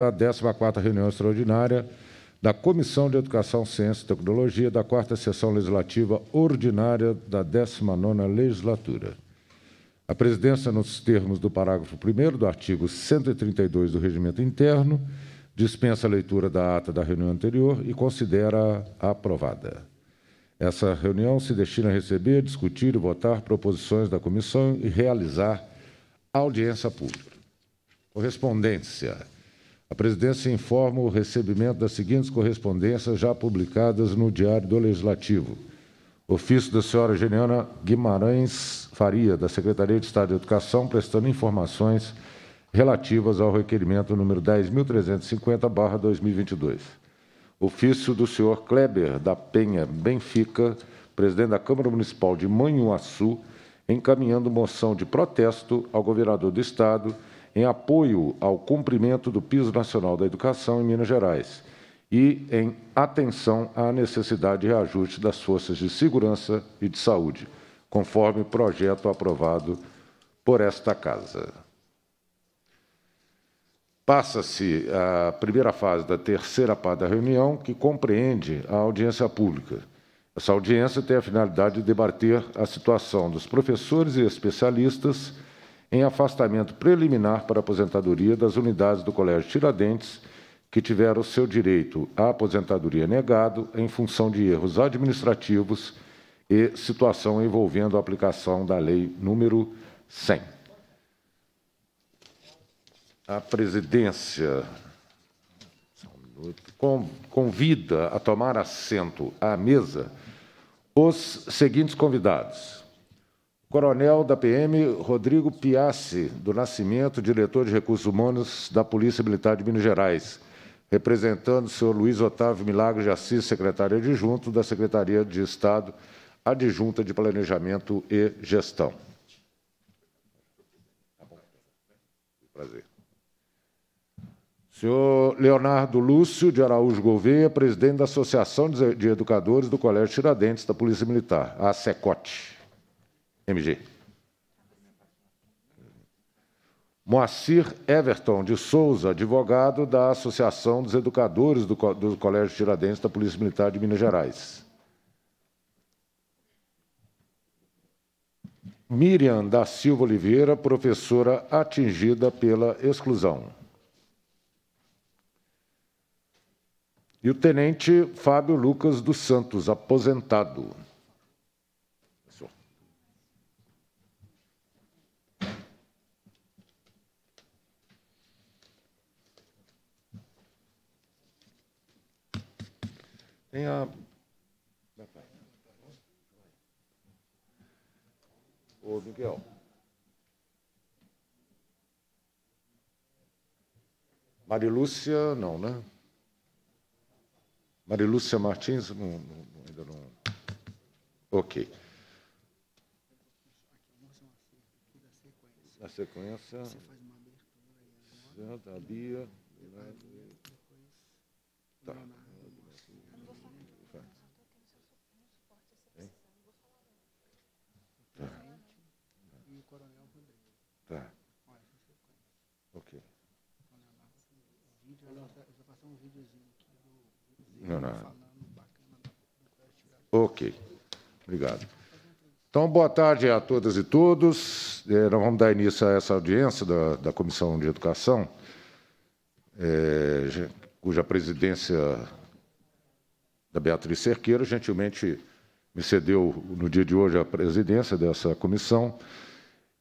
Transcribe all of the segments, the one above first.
a 14ª reunião extraordinária da Comissão de Educação, Ciência e Tecnologia da 4 Sessão Legislativa Ordinária da 19ª Legislatura. A presidência, nos termos do parágrafo 1 do artigo 132 do Regimento Interno, dispensa a leitura da ata da reunião anterior e considera a aprovada. Essa reunião se destina a receber, discutir e votar proposições da comissão e realizar audiência pública. Correspondência. A presidência informa o recebimento das seguintes correspondências já publicadas no Diário do Legislativo. Ofício da senhora Geniana Guimarães Faria, da Secretaria de Estado de Educação, prestando informações relativas ao requerimento número 10.350-2022. Ofício do senhor Kleber da Penha Benfica, presidente da Câmara Municipal de Manhuaçu, encaminhando moção de protesto ao governador do Estado em apoio ao cumprimento do Piso Nacional da Educação em Minas Gerais e em atenção à necessidade de reajuste das forças de segurança e de saúde, conforme projeto aprovado por esta Casa. Passa-se a primeira fase da terceira parte da reunião, que compreende a audiência pública. Essa audiência tem a finalidade de debater a situação dos professores e especialistas em afastamento preliminar para aposentadoria das unidades do Colégio Tiradentes que tiveram seu direito à aposentadoria negado em função de erros administrativos e situação envolvendo a aplicação da Lei número 100. A presidência convida a tomar assento à mesa os seguintes convidados: Coronel da PM Rodrigo Piassi, do Nascimento, diretor de Recursos Humanos da Polícia Militar de Minas Gerais, representando o senhor Luiz Otávio Milagre de Assis, secretário adjunto da Secretaria de Estado, adjunta de Planejamento e Gestão. Tá Prazer. Senhor Leonardo Lúcio de Araújo Gouveia, presidente da Associação de Educadores do Colégio Tiradentes da Polícia Militar, a Secote. MG. Moacir Everton de Souza, advogado da Associação dos Educadores do, Co do Colégio Tiradentes da Polícia Militar de Minas Gerais. Miriam da Silva Oliveira, professora atingida pela exclusão. E o tenente Fábio Lucas dos Santos, aposentado. Tem a. Ô, Miguel. Marilúcia, não, né? Marilúcia Martins, não, não, ainda não. Ok. Na sequência. Você faz uma abertura aí. Bia. Né? Tá. É. Ok. Obrigado. Então, boa tarde a todas e todos. É, nós vamos dar início a essa audiência da, da Comissão de Educação, é, cuja presidência da Beatriz Cerqueira gentilmente me cedeu no dia de hoje a presidência dessa comissão.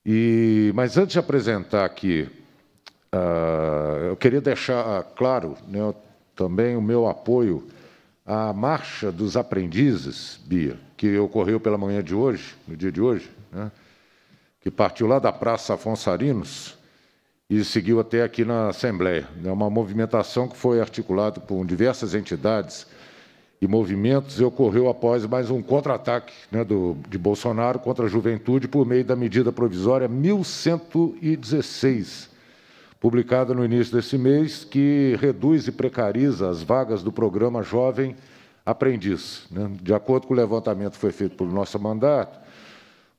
E, mas antes de apresentar aqui, uh, eu queria deixar claro né, também o meu apoio a marcha dos aprendizes, Bia, que ocorreu pela manhã de hoje, no dia de hoje, né, que partiu lá da Praça Arinos e seguiu até aqui na Assembleia. É uma movimentação que foi articulada por diversas entidades e movimentos e ocorreu após mais um contra-ataque né, de Bolsonaro contra a juventude por meio da medida provisória 1116, publicada no início desse mês, que reduz e precariza as vagas do programa Jovem Aprendiz. Né? De acordo com o levantamento que foi feito pelo nosso mandato,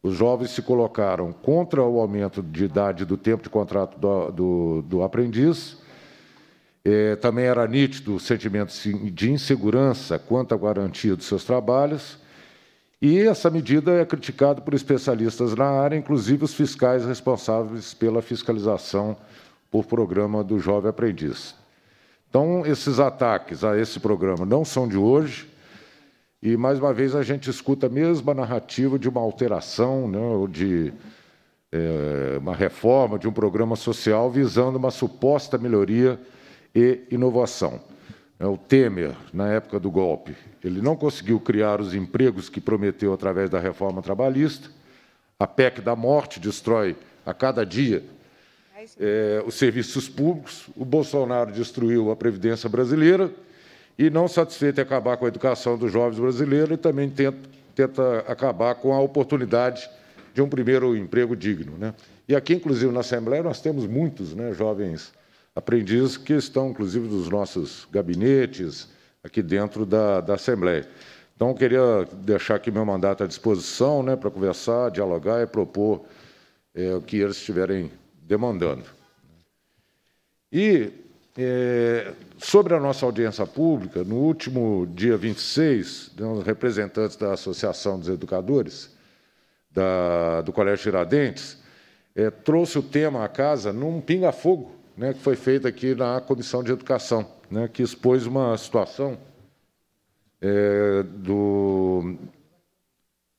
os jovens se colocaram contra o aumento de idade do tempo de contrato do, do, do aprendiz. É, também era nítido o sentimento de insegurança quanto à garantia dos seus trabalhos. E essa medida é criticada por especialistas na área, inclusive os fiscais responsáveis pela fiscalização por programa do Jovem Aprendiz. Então, esses ataques a esse programa não são de hoje, e mais uma vez a gente escuta a mesma narrativa de uma alteração, né, ou de é, uma reforma de um programa social visando uma suposta melhoria e inovação. É, o Temer, na época do golpe, ele não conseguiu criar os empregos que prometeu através da reforma trabalhista. A PEC da morte destrói a cada dia é, os serviços públicos, o Bolsonaro destruiu a Previdência brasileira e, não satisfeito em acabar com a educação dos jovens brasileiros, ele também tenta, tenta acabar com a oportunidade de um primeiro emprego digno. Né? E aqui, inclusive, na Assembleia, nós temos muitos né, jovens aprendizes que estão, inclusive, nos nossos gabinetes, aqui dentro da, da Assembleia. Então, queria deixar aqui meu mandato à disposição né, para conversar, dialogar e propor é, o que eles tiverem demandando. E é, sobre a nossa audiência pública, no último dia 26, os representantes da Associação dos Educadores da, do Colégio Tiradentes é, trouxe o tema à casa num pinga-fogo né, que foi feito aqui na Comissão de Educação, né, que expôs uma situação é, do,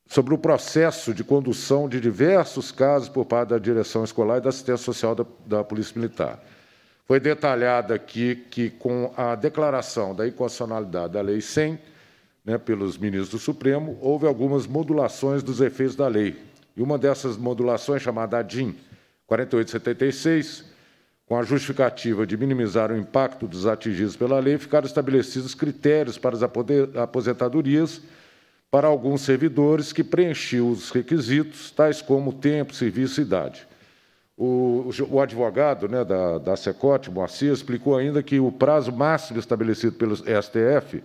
sobre o processo de condução de diversos casos por parte da direção escolar e da assistência social da, da Polícia Militar. Foi detalhado aqui que, com a declaração da inconstitucionalidade da Lei 100, né, pelos ministros do Supremo, houve algumas modulações dos efeitos da lei. E uma dessas modulações, chamada DIN 4876, com a justificativa de minimizar o impacto dos atingidos pela lei, ficaram estabelecidos critérios para as aposentadorias para alguns servidores que preenchiam os requisitos, tais como tempo, serviço e idade. O, o advogado né, da, da SECOT, Moacir, explicou ainda que o prazo máximo estabelecido pelo STF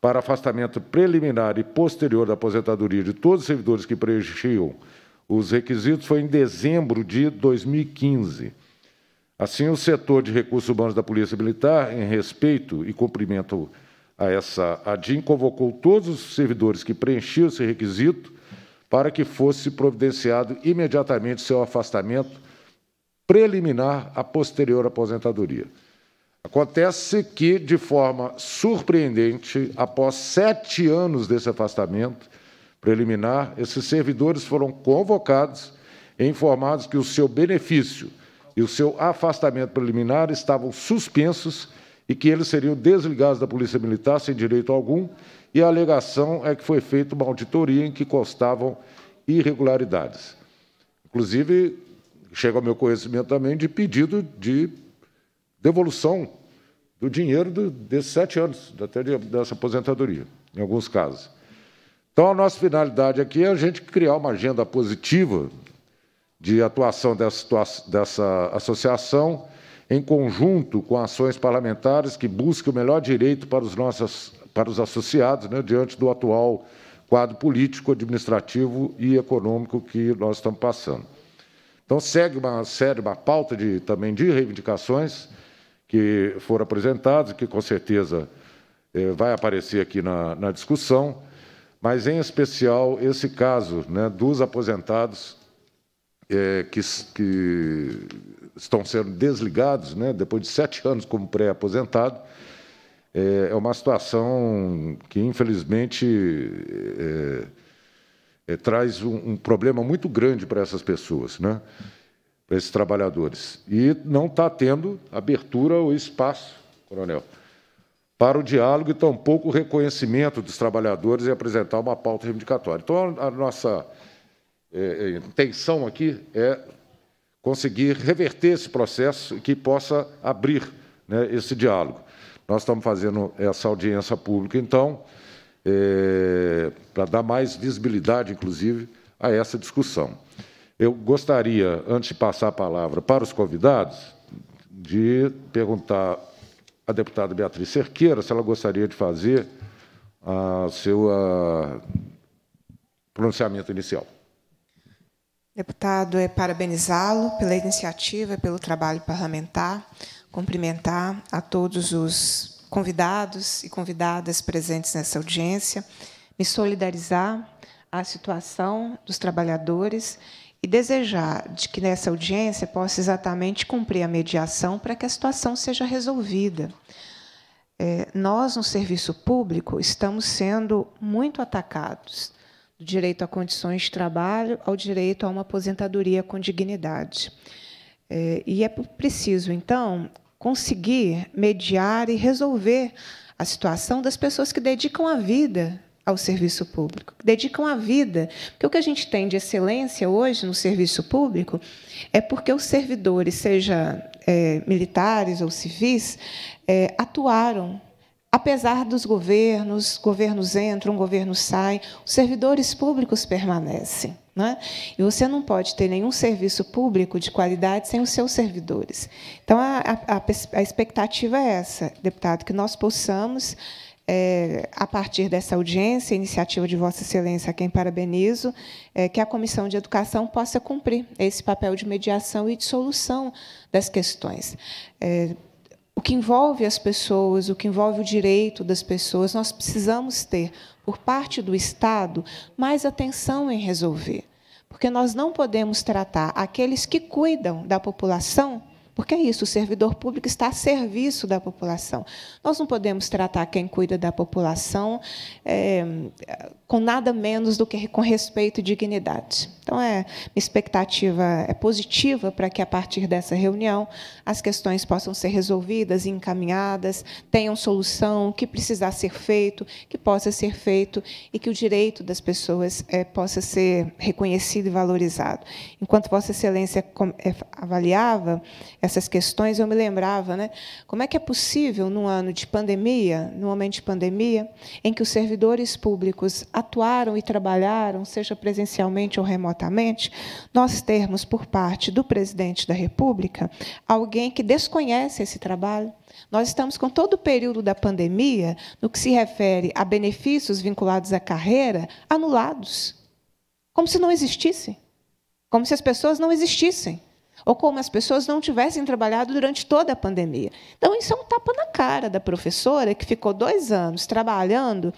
para afastamento preliminar e posterior da aposentadoria de todos os servidores que preenchiam os requisitos foi em dezembro de 2015. Assim, o setor de recursos humanos da Polícia Militar, em respeito e cumprimento a essa ADIM convocou todos os servidores que preenchiam esse requisito para que fosse providenciado imediatamente seu afastamento preliminar à posterior aposentadoria. Acontece que, de forma surpreendente, após sete anos desse afastamento preliminar, esses servidores foram convocados e informados que o seu benefício e o seu afastamento preliminar estavam suspensos e que eles seriam desligados da Polícia Militar sem direito algum, e a alegação é que foi feita uma auditoria em que constavam irregularidades. Inclusive, chega ao meu conhecimento também de pedido de devolução do dinheiro do, desses sete anos, até de, dessa aposentadoria, em alguns casos. Então, a nossa finalidade aqui é a gente criar uma agenda positiva de atuação dessa, dessa associação, em conjunto com ações parlamentares que busquem o melhor direito para os, nossos, para os associados, né, diante do atual quadro político, administrativo e econômico que nós estamos passando. Então, segue uma série, uma pauta de, também de reivindicações que foram apresentadas, que com certeza eh, vai aparecer aqui na, na, discussão, mas, em especial, esse caso né, dos aposentados eh, que, que estão sendo desligados, né, depois de sete anos como pré-aposentado, é, é, uma situação que, infelizmente, é, é, traz um, um, problema muito grande para essas pessoas, né, para esses trabalhadores. E não está tendo abertura ou espaço, coronel, para o diálogo e tampouco o reconhecimento dos trabalhadores e apresentar uma pauta reivindicatória. Então, a, a nossa é, é intenção aqui é conseguir reverter esse processo e que possa abrir né, esse diálogo. Nós estamos fazendo essa audiência pública, então, é, para dar mais visibilidade, inclusive, a essa discussão. Eu gostaria, antes de passar a palavra para os convidados, de perguntar à deputada Beatriz Cerqueira se ela gostaria de fazer o seu pronunciamento inicial. Deputado, é parabenizá-lo pela iniciativa, pelo trabalho parlamentar, cumprimentar a todos os convidados e convidadas presentes nessa audiência, me solidarizar à situação dos trabalhadores e desejar de que nessa audiência possa exatamente cumprir a mediação para que a situação seja resolvida. É, nós, no serviço público, estamos sendo muito atacados do direito a condições de trabalho ao direito a uma aposentadoria com dignidade. É, e é preciso, então, conseguir mediar e resolver a situação das pessoas que dedicam a vida ao serviço público, que dedicam a vida. Porque o que a gente tem de excelência hoje no serviço público é porque os servidores, seja é, militares ou civis, é, atuaram Apesar dos governos, governos entram, governos saem, os servidores públicos permanecem. Né? E você não pode ter nenhum serviço público de qualidade sem os seus servidores. Então, a, a, a expectativa é essa, deputado, que nós possamos, é, a partir dessa audiência, iniciativa de Vossa Excelência, a quem parabenizo, é, que a Comissão de Educação possa cumprir esse papel de mediação e de solução das questões. É, o que envolve as pessoas, o que envolve o direito das pessoas, nós precisamos ter, por parte do Estado, mais atenção em resolver. Porque nós não podemos tratar aqueles que cuidam da população porque é isso, o servidor público está a serviço da população. Nós não podemos tratar quem cuida da população é, com nada menos do que com respeito e dignidade. Então, é, minha expectativa é positiva para que, a partir dessa reunião, as questões possam ser resolvidas, encaminhadas, tenham solução, o que precisar ser feito, que possa ser feito e que o direito das pessoas é, possa ser reconhecido e valorizado. Enquanto Vossa Excelência eh, avaliava essas questões, eu me lembrava, né? Como é que é possível, num ano de pandemia, num momento de pandemia, em que os servidores públicos atuaram e trabalharam, seja presencialmente ou remotamente, nós termos por parte do presidente da República alguém que desconhece esse trabalho? Nós estamos com todo o período da pandemia, no que se refere a benefícios vinculados à carreira, anulados. Como se não existissem, Como se as pessoas não existissem ou como as pessoas não tivessem trabalhado durante toda a pandemia. Então, isso é um tapa na cara da professora que ficou dois anos trabalhando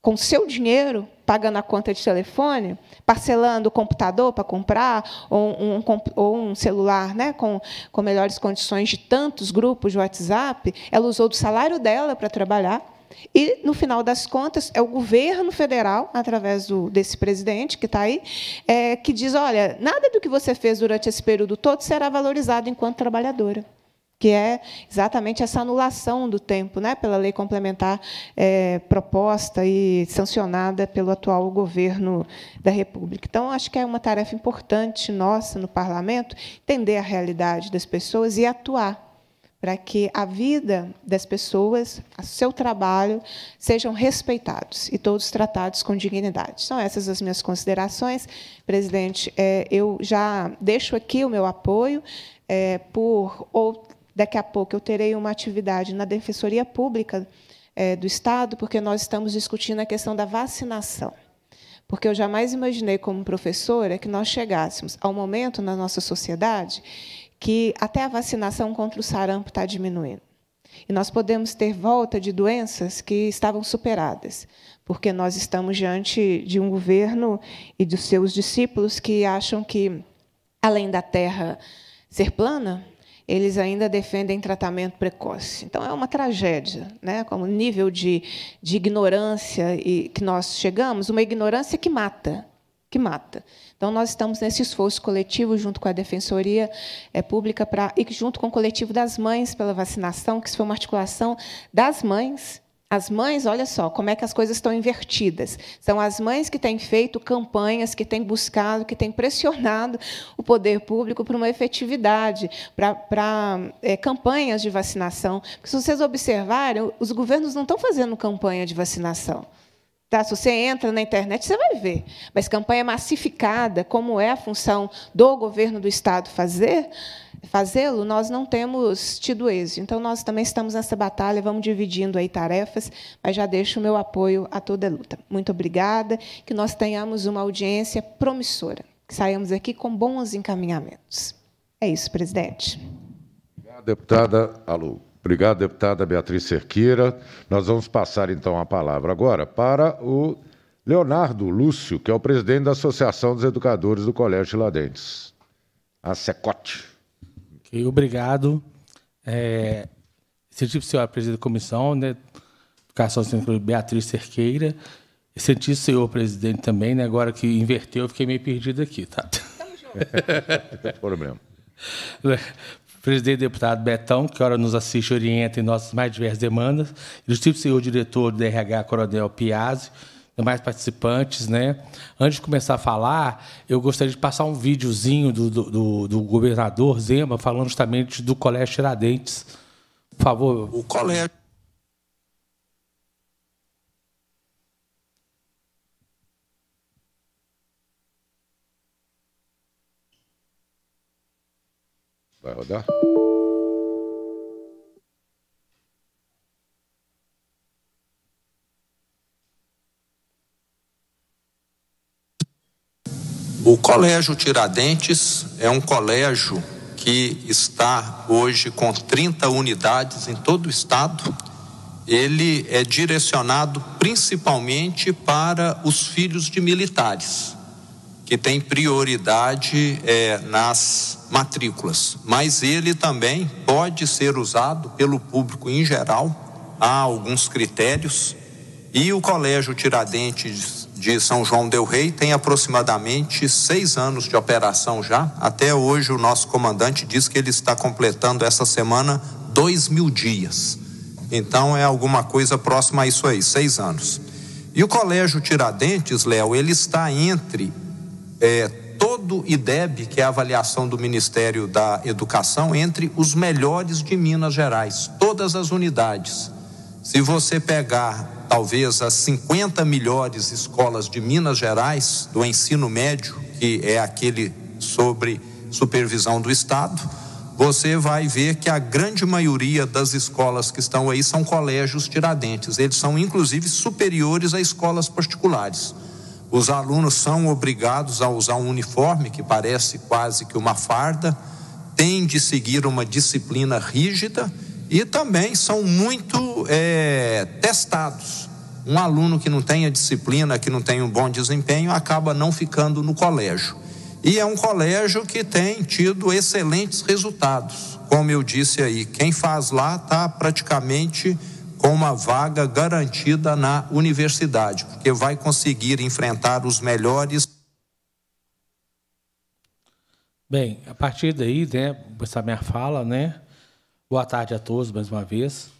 com seu dinheiro, pagando a conta de telefone, parcelando o computador para comprar, ou um, ou um celular né, com, com melhores condições de tantos grupos de WhatsApp. Ela usou do salário dela para trabalhar e, no final das contas, é o governo federal, através do, desse presidente que está aí, é, que diz: olha, nada do que você fez durante esse período todo será valorizado enquanto trabalhadora que é exatamente essa anulação do tempo, né, pela lei complementar é, proposta e sancionada pelo atual governo da República. Então, acho que é uma tarefa importante nossa no Parlamento entender a realidade das pessoas e atuar para que a vida das pessoas, o seu trabalho, sejam respeitados e todos tratados com dignidade. São essas as minhas considerações. Presidente, é, eu já deixo aqui o meu apoio é, por ou daqui a pouco eu terei uma atividade na Defensoria Pública é, do Estado, porque nós estamos discutindo a questão da vacinação porque eu jamais imaginei, como professora, que nós chegássemos ao momento na nossa sociedade que até a vacinação contra o sarampo está diminuindo. E nós podemos ter volta de doenças que estavam superadas, porque nós estamos diante de um governo e dos seus discípulos que acham que, além da terra ser plana, eles ainda defendem tratamento precoce. Então, é uma tragédia, né? como nível de, de ignorância e, que nós chegamos, uma ignorância que mata, que mata. Então, nós estamos nesse esforço coletivo, junto com a Defensoria eh, Pública pra, e junto com o coletivo das mães pela vacinação, que isso foi uma articulação das mães as mães, olha só, como é que as coisas estão invertidas. São as mães que têm feito campanhas, que têm buscado, que têm pressionado o poder público para uma efetividade, para, para é, eh, campanhas de vacinação. Porque, se vocês observarem, os governos não estão fazendo campanha de vacinação. Tá? Se você entra na internet, você vai ver. Mas campanha massificada, como é a função do governo do Estado fazer, fazê-lo, nós não temos tido êxito. Então, nós também estamos nessa batalha, vamos dividindo aí tarefas, mas já deixo o meu apoio a toda a luta. Muito obrigada, que nós tenhamos uma audiência promissora, que saímos aqui com bons encaminhamentos. É isso, presidente. Obrigado, deputada Alu. Obrigado, deputada Beatriz Cerqueira. Nós vamos passar então a palavra agora para o Leonardo Lúcio, que é o presidente da Associação dos Educadores do Colégio Ladentes, a Secote. Okay, obrigado. É, Excelentíssimo tipo senhor presidente da Comissão né, Educação Central Beatriz Cerqueira. Excelentíssimo senhor presidente também, né, agora que inverteu, eu fiquei meio perdido aqui. Tá? Estamos juntos. problema presidente e deputado Betão, que ora nos assiste e orienta em nossas mais diversas demandas, ilustre tipo senhor diretor do DRH, Coronel Piazzi, mais participantes, né? Antes de começar a falar, eu gostaria de passar um videozinho do, do, do governador Zema falando justamente do Colégio Tiradentes. Por favor. O colégio Vai rodar? O Colégio Tiradentes é um colégio que está hoje com 30 unidades em todo o estado. Ele é direcionado principalmente para os filhos de militares que tem prioridade é, nas matrículas, mas ele também pode ser usado pelo público em geral, há alguns critérios, e o Colégio Tiradentes de São João Del Rei tem aproximadamente seis anos de operação já. Até hoje, o nosso comandante diz que ele está completando essa semana dois mil dias. Então, é alguma coisa próxima a isso aí, seis anos. E o Colégio Tiradentes, Léo, ele está entre é, todo IDEB, que é a avaliação do Ministério da Educação, entre os melhores de Minas Gerais, todas as unidades. Se você pegar talvez as 50 melhores escolas de Minas Gerais do ensino médio, que é aquele sobre supervisão do Estado, você vai ver que a grande maioria das escolas que estão aí são colégios Tiradentes. Eles são inclusive superiores a escolas particulares. Os alunos são obrigados a usar um uniforme que parece quase que uma farda, têm de seguir uma disciplina rígida e também são muito é, testados. Um aluno que não tem a disciplina, que não tem um bom desempenho, acaba não ficando no colégio. E é um colégio que tem tido excelentes resultados. Como eu disse aí, quem faz lá está praticamente com uma vaga garantida na universidade, porque vai conseguir enfrentar os melhores. Bem, a partir daí, né, essa minha fala, né? Boa tarde a todos mais uma vez.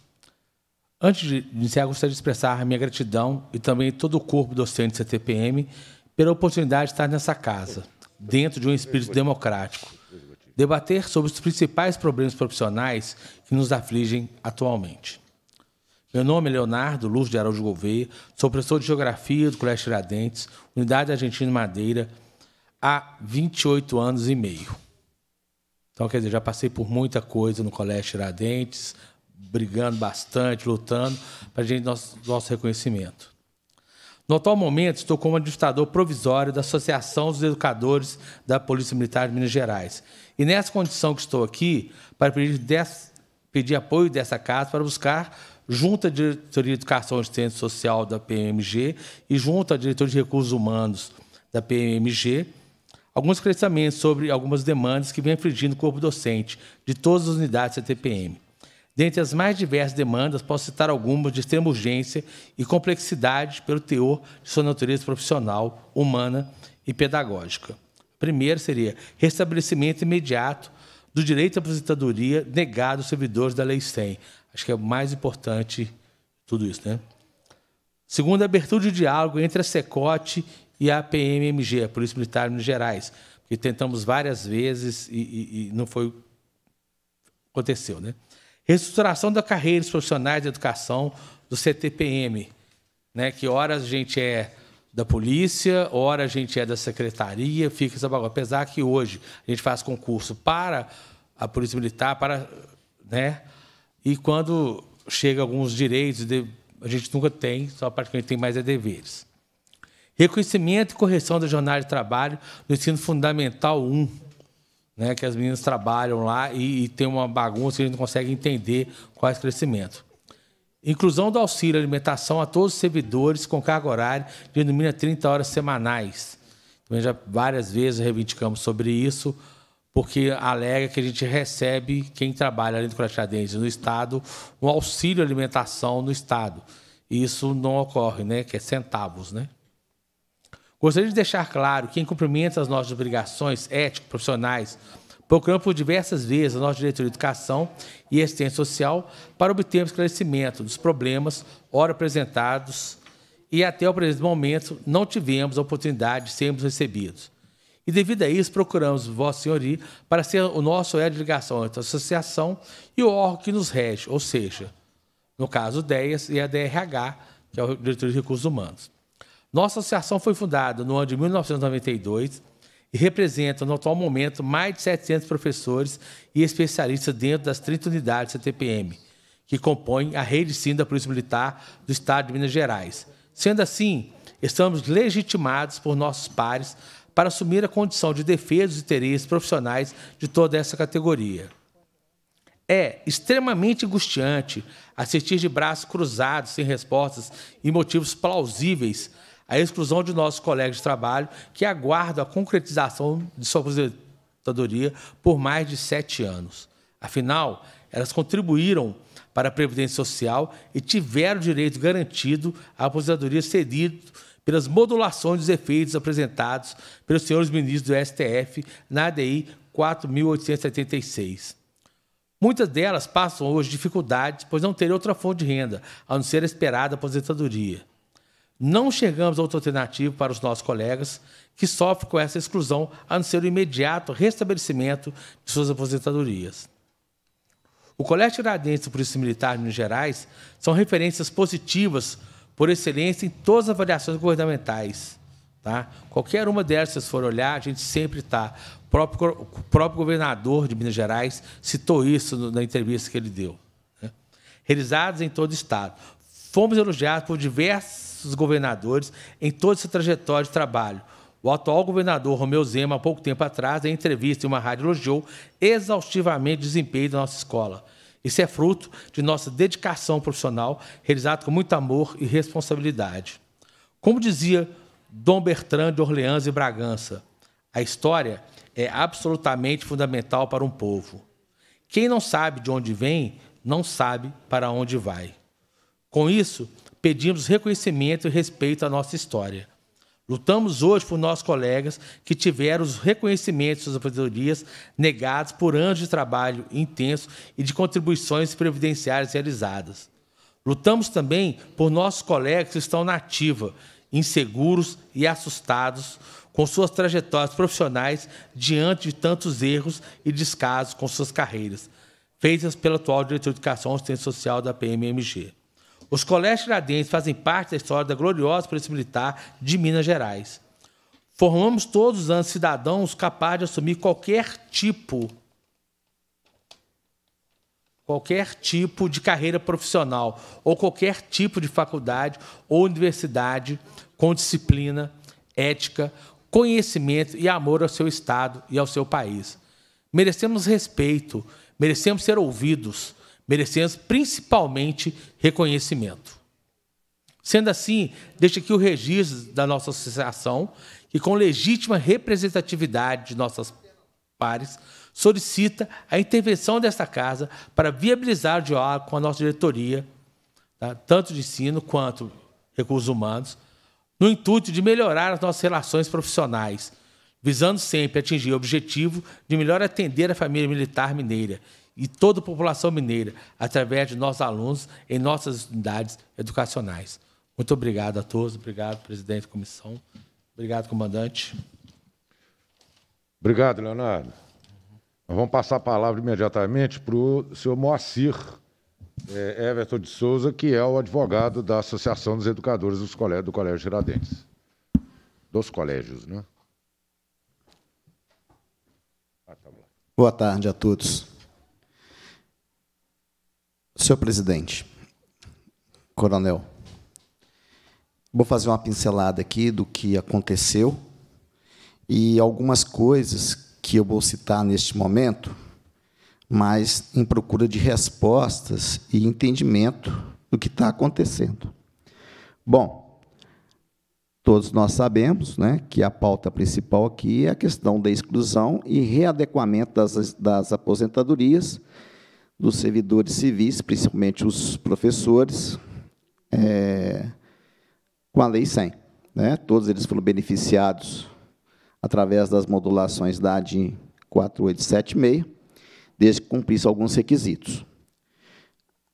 Antes de iniciar, gostaria de expressar a minha gratidão e também todo o corpo docente do CTPM pela oportunidade de estar nessa casa, dentro de um espírito democrático, debater sobre os principais problemas profissionais que nos afligem atualmente. Meu nome é Leonardo Luz de Araújo Gouveia, sou professor de Geografia do Colégio Tiradentes, Unidade Argentina Madeira, há 28 anos e meio. Então, quer dizer, já passei por muita coisa no Colégio Tiradentes, brigando bastante, lutando, para a gente nosso, nosso reconhecimento. No atual momento, estou como administrador provisório da Associação dos Educadores da Polícia Militar de Minas Gerais. E nessa condição que estou aqui, para pedir, pedir apoio dessa casa para buscar junto à Diretoria de Educação e Assistência Social da PMG e junto à Diretoria de Recursos Humanos da PMG, alguns crescimentos sobre algumas demandas que vêm afligindo o corpo docente de todas as unidades da TPM. Dentre as mais diversas demandas, posso citar algumas de extrema urgência e complexidade pelo teor de sua natureza profissional, humana e pedagógica. Primeiro seria restabelecimento imediato do direito à aposentadoria negado aos servidores da Lei 100, Acho que é o mais importante tudo isso, né? Segundo, a abertura de diálogo entre a Secote e a PMMG, a Polícia Militar de Minas Gerais, que tentamos várias vezes e, e, e não foi aconteceu, né? Reestruturação da carreira dos profissionais de educação do CTPM, né? Que horas a gente é da polícia, hora a gente é da secretaria, fica essa bagunça. Apesar que hoje a gente faz concurso para a Polícia Militar, para, né? E quando chega alguns direitos, a gente nunca tem, só praticamente tem mais é deveres. Reconhecimento e correção da jornada de trabalho no ensino fundamental 1, né, que as meninas trabalham lá e, e tem uma bagunça que a gente não consegue entender quais é crescimento. Inclusão do auxílio alimentação a todos os servidores com carga horária de no mínimo 30 horas semanais. Também já várias vezes reivindicamos sobre isso porque alega que a gente recebe quem trabalha dentro do Crachadense no Estado um auxílio alimentação no Estado. E isso não ocorre, né? que é centavos. Né? Gostaria de deixar claro que, em cumprimento às nossas obrigações éticas, profissionais, procuramos por diversas vezes a nossa diretoria de educação e assistência social para obtermos esclarecimento dos problemas ora apresentados e até o presente momento não tivemos a oportunidade de sermos recebidos. E devido a isso, procuramos Vossa Senhoria para ser o nosso é de ligação entre a associação e o órgão que nos rege, ou seja, no caso o DEAS e a DRH, que é o Diretor de Recursos Humanos. Nossa associação foi fundada no ano de 1992 e representa, no atual momento, mais de 700 professores e especialistas dentro das 30 unidades CTPM, TPM, que compõem a rede SIM da Polícia Militar do Estado de Minas Gerais. Sendo assim, estamos legitimados por nossos pares para assumir a condição de defesa dos interesses profissionais de toda essa categoria. É extremamente angustiante assistir de braços cruzados, sem respostas e motivos plausíveis, a exclusão de nossos colegas de trabalho que aguardam a concretização de sua aposentadoria por mais de sete anos. Afinal, elas contribuíram para a Previdência Social e tiveram o direito garantido à aposentadoria cedido pelas modulações dos efeitos apresentados pelos senhores ministros do STF na ADI 4876. Muitas delas passam hoje dificuldades, pois não terem outra fonte de renda, a não ser a esperada aposentadoria. Não chegamos a outra alternativa para os nossos colegas que sofrem com essa exclusão, a não ser o imediato restabelecimento de suas aposentadorias. O Colégio Tiradentes e Polícia Militar de Minas Gerais são referências positivas por excelência em todas as avaliações governamentais. Tá? Qualquer uma delas, se vocês forem olhar, a gente sempre está. O próprio, o próprio governador de Minas Gerais citou isso na entrevista que ele deu. Né? Realizados em todo o Estado. Fomos elogiados por diversos governadores em toda essa trajetória de trabalho. O atual governador Romeu Zema, há pouco tempo atrás, em entrevista em uma rádio, elogiou exaustivamente o desempenho da nossa escola. Isso é fruto de nossa dedicação profissional, realizada com muito amor e responsabilidade. Como dizia Dom Bertrand de Orleans e Bragança, a história é absolutamente fundamental para um povo. Quem não sabe de onde vem, não sabe para onde vai. Com isso, pedimos reconhecimento e respeito à nossa história, Lutamos hoje por nossos colegas que tiveram os reconhecimentos de aposentadorias negados por anos de trabalho intenso e de contribuições previdenciárias realizadas. Lutamos também por nossos colegas que estão na ativa, inseguros e assustados com suas trajetórias profissionais diante de tantos erros e descasos com suas carreiras, feitas pelo atual diretor de Educação e Assistência Social da PMMG. Os colégios Tiradentes fazem parte da história da gloriosa Polícia Militar de Minas Gerais. Formamos todos os anos cidadãos capazes de assumir qualquer tipo qualquer tipo de carreira profissional ou qualquer tipo de faculdade ou universidade com disciplina, ética, conhecimento e amor ao seu estado e ao seu país. Merecemos respeito, merecemos ser ouvidos, merecemos principalmente reconhecimento. Sendo assim, deixo aqui o registro da nossa associação, que, com legítima representatividade de nossas pares, solicita a intervenção desta casa para viabilizar o diálogo com a nossa diretoria, tá? tanto de ensino quanto recursos humanos, no intuito de melhorar as nossas relações profissionais, visando sempre atingir o objetivo de melhor atender a família militar mineira e toda a população mineira, através de nossos alunos em nossas unidades educacionais. Muito obrigado a todos, obrigado, presidente da comissão, obrigado, comandante. Obrigado, Leonardo. Nós vamos passar a palavra imediatamente para o senhor Moacir é, Everton de Souza, que é o advogado da Associação dos Educadores dos Colégios do Colégio Tiradentes. Dos colégios, né? Boa tarde a todos. Senhor presidente, coronel, vou fazer uma pincelada aqui do que aconteceu e algumas coisas que eu vou citar neste momento, mas em procura de respostas e entendimento do que está acontecendo. Bom, todos nós sabemos né, que a pauta principal aqui é a questão da exclusão e readequamento das, das aposentadorias dos servidores civis, principalmente os professores, é, com a Lei 100. Né? Todos eles foram beneficiados através das modulações da ADIM 4876, desde que cumprisse alguns requisitos.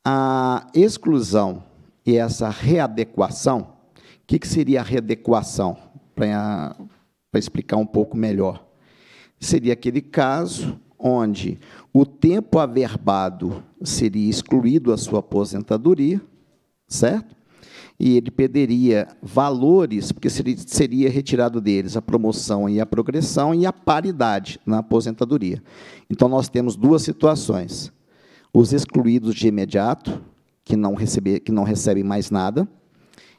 A exclusão e essa readequação, o que, que seria a readequação? Para explicar um pouco melhor. Seria aquele caso onde o tempo averbado seria excluído a sua aposentadoria, certo? E ele perderia valores, porque seria retirado deles a promoção e a progressão e a paridade na aposentadoria. Então, nós temos duas situações. Os excluídos de imediato, que não, receber, que não recebem mais nada,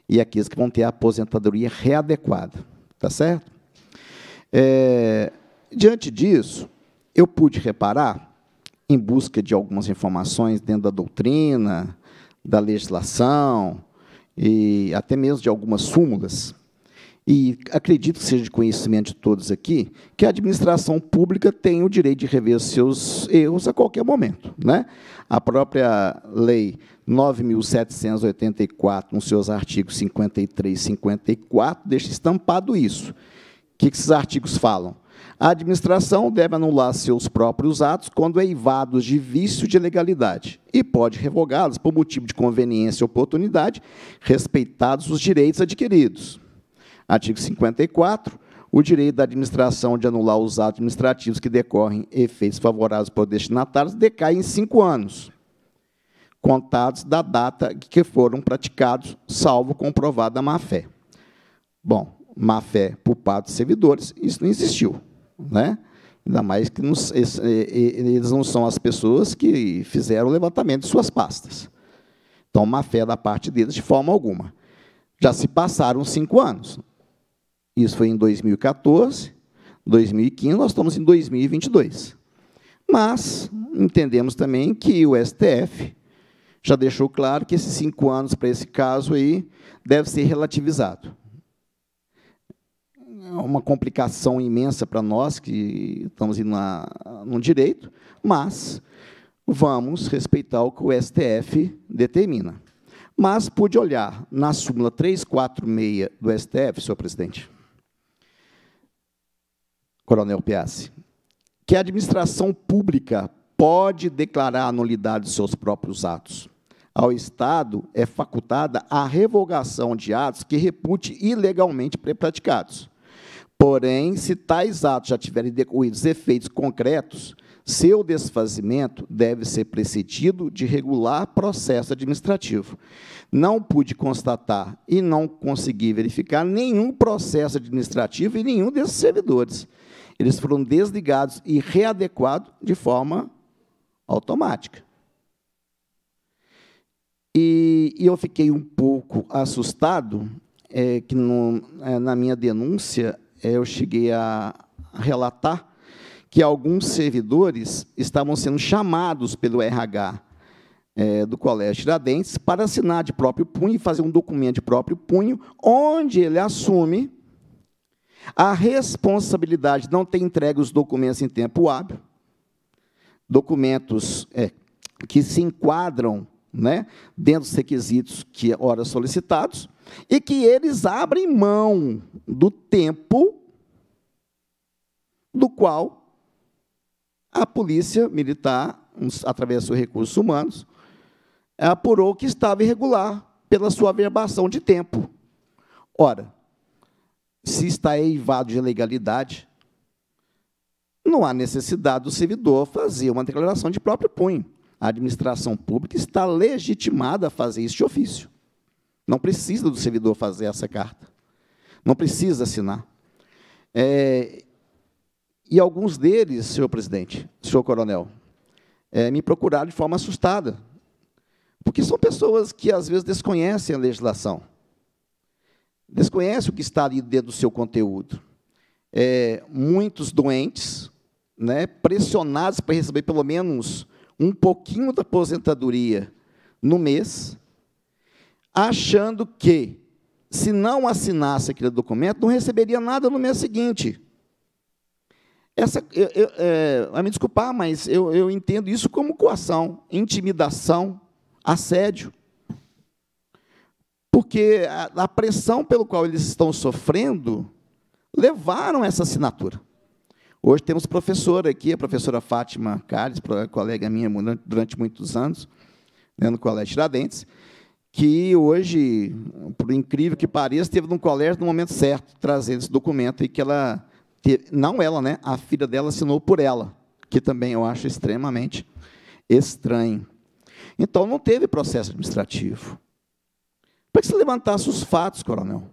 e aqueles que vão ter a aposentadoria readequada. Tá certo? É, diante disso, eu pude reparar, em busca de algumas informações dentro da doutrina, da legislação, e até mesmo de algumas súmulas, e acredito que seja de conhecimento de todos aqui, que a administração pública tem o direito de rever seus erros a qualquer momento. Né? A própria Lei 9.784, nos seus artigos 53 e 54, deixa estampado isso. O que esses artigos falam? A administração deve anular seus próprios atos quando eivados é de vício de legalidade e pode revogá-los por motivo de conveniência ou oportunidade, respeitados os direitos adquiridos. Artigo 54. O direito da administração de anular os atos administrativos que decorrem efeitos favoráveis para os destinatários decai em cinco anos, contados da data que foram praticados, salvo comprovada má-fé. Bom, má-fé por parte dos servidores, isso não existiu né? Ainda mais que eles não são as pessoas que fizeram o levantamento de suas pastas. Então, má fé da parte deles de forma alguma. Já se passaram cinco anos. Isso foi em 2014, 2015, nós estamos em 2022. Mas entendemos também que o STF já deixou claro que esses cinco anos para esse caso aí deve ser relativizado uma complicação imensa para nós que estamos indo na, no direito, mas vamos respeitar o que o STF determina. Mas pude olhar na súmula 346 do STF, senhor presidente, Coronel Piazzi, que a administração pública pode declarar a nulidade de seus próprios atos. Ao Estado é facultada a revogação de atos que repute ilegalmente praticados. Porém, se tais atos já tiverem decorridos efeitos concretos, seu desfazimento deve ser precedido de regular processo administrativo. Não pude constatar e não consegui verificar nenhum processo administrativo e nenhum desses servidores. Eles foram desligados e readequados de forma automática. E, e eu fiquei um pouco assustado é, que no, é, na minha denúncia eu cheguei a relatar que alguns servidores estavam sendo chamados pelo RH é, do Colégio Tiradentes para assinar de próprio punho e fazer um documento de próprio punho, onde ele assume a responsabilidade de não ter entregue os documentos em tempo hábil, documentos é, que se enquadram né, dentro dos requisitos que ora solicitados, e que eles abrem mão do tempo do qual a polícia militar, através dos recursos humanos, apurou que estava irregular pela sua averbação de tempo. Ora, se está eivado de legalidade, não há necessidade do servidor fazer uma declaração de próprio punho a administração pública está legitimada a fazer este ofício. Não precisa do servidor fazer essa carta. Não precisa assinar. É, e alguns deles, senhor presidente, senhor coronel, é, me procuraram de forma assustada. Porque são pessoas que, às vezes, desconhecem a legislação. Desconhecem o que está ali dentro do seu conteúdo. É, muitos doentes, né, pressionados para receber pelo menos um pouquinho da aposentadoria no mês, achando que, se não assinasse aquele documento, não receberia nada no mês seguinte. Essa, eu, eu, é, me desculpar, mas eu, eu entendo isso como coação, intimidação, assédio. Porque a, a pressão pelo qual eles estão sofrendo levaram essa assinatura. Hoje temos professora aqui, a professora Fátima Cares, colega minha durante muitos anos, né, no Colégio Tiradentes, que hoje, por incrível que pareça, esteve no colégio no momento certo, trazendo esse documento, e que ela, não ela, né, a filha dela assinou por ela, que também eu acho extremamente estranho. Então, não teve processo administrativo. Para que se levantasse os fatos, coronel.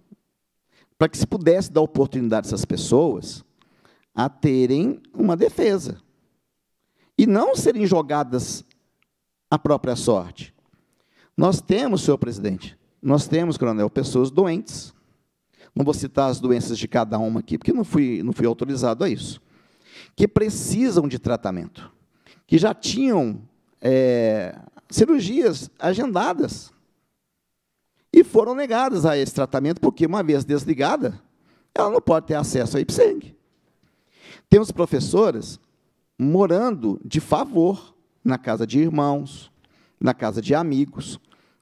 Para que se pudesse dar oportunidade a essas pessoas a terem uma defesa e não serem jogadas à própria sorte. Nós temos, senhor presidente, nós temos, coronel, pessoas doentes. Não vou citar as doenças de cada uma aqui, porque não fui, não fui autorizado a isso. Que precisam de tratamento, que já tinham é, cirurgias agendadas e foram negadas a esse tratamento, porque uma vez desligada, ela não pode ter acesso a Ipseng. Temos professoras morando de favor na casa de irmãos, na casa de amigos,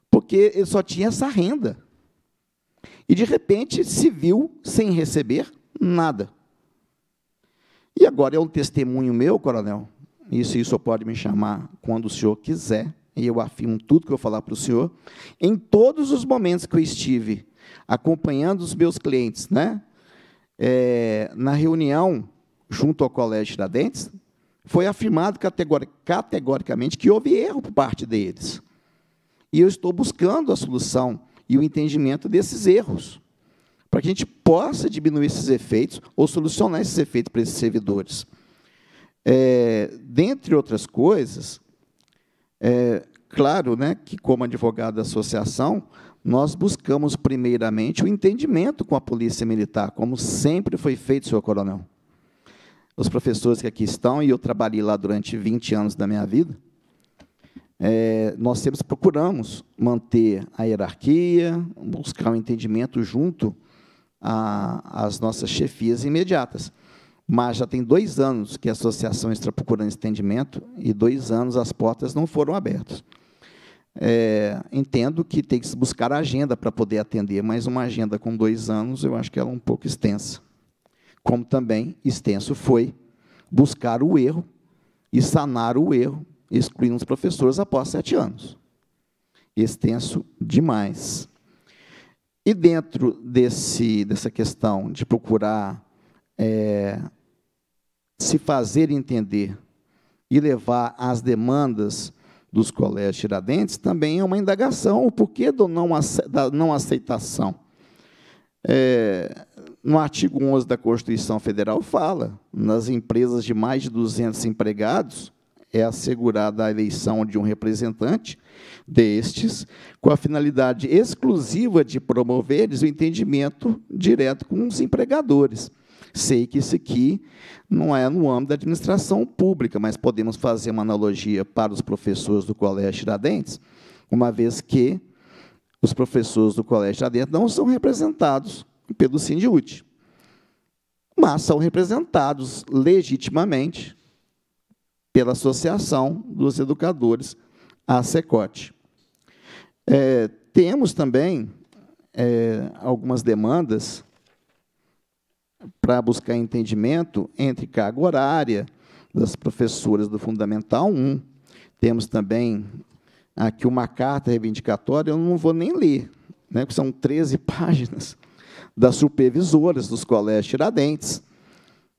porque ele só tinha essa renda. E de repente se viu sem receber nada. E agora é um testemunho meu, coronel. Isso, isso pode me chamar quando o senhor quiser, e eu afirmo tudo que eu falar para o senhor. Em todos os momentos que eu estive acompanhando os meus clientes, né? É, na reunião junto ao Colégio Tiradentes, foi afirmado categoricamente que houve erro por parte deles. E eu estou buscando a solução e o entendimento desses erros, para que a gente possa diminuir esses efeitos ou solucionar esses efeitos para esses servidores. É, dentre outras coisas, é, claro né, que, como advogado da associação, nós buscamos primeiramente o entendimento com a Polícia Militar, como sempre foi feito, senhor Coronel os professores que aqui estão, e eu trabalhei lá durante 20 anos da minha vida, é, nós sempre procuramos manter a hierarquia, buscar o um entendimento junto às nossas chefias imediatas. Mas já tem dois anos que a associação está procurando entendimento e dois anos as portas não foram abertas. É, entendo que tem que buscar a agenda para poder atender, mas uma agenda com dois anos eu acho que ela é um pouco extensa como também extenso foi buscar o erro e sanar o erro, excluindo os professores após sete anos. Extenso demais. E dentro desse, dessa questão de procurar é, se fazer entender e levar as demandas dos colégios Tiradentes, também é uma indagação o porquê do não, da não aceitação. É, no artigo 11 da Constituição Federal fala, nas empresas de mais de 200 empregados, é assegurada a eleição de um representante destes, com a finalidade exclusiva de promoveres o entendimento direto com os empregadores. Sei que isso aqui não é no âmbito da administração pública, mas podemos fazer uma analogia para os professores do Colégio Tiradentes, uma vez que os professores do Colégio Tiradentes não são representados pelo Sindiúde. Mas são representados legitimamente pela Associação dos Educadores, a SECOT. É, temos também é, algumas demandas para buscar entendimento entre carga horária das professoras do Fundamental 1. Temos também aqui uma carta reivindicatória, eu não vou nem ler, né, que são 13 páginas, das supervisoras dos colégios Tiradentes,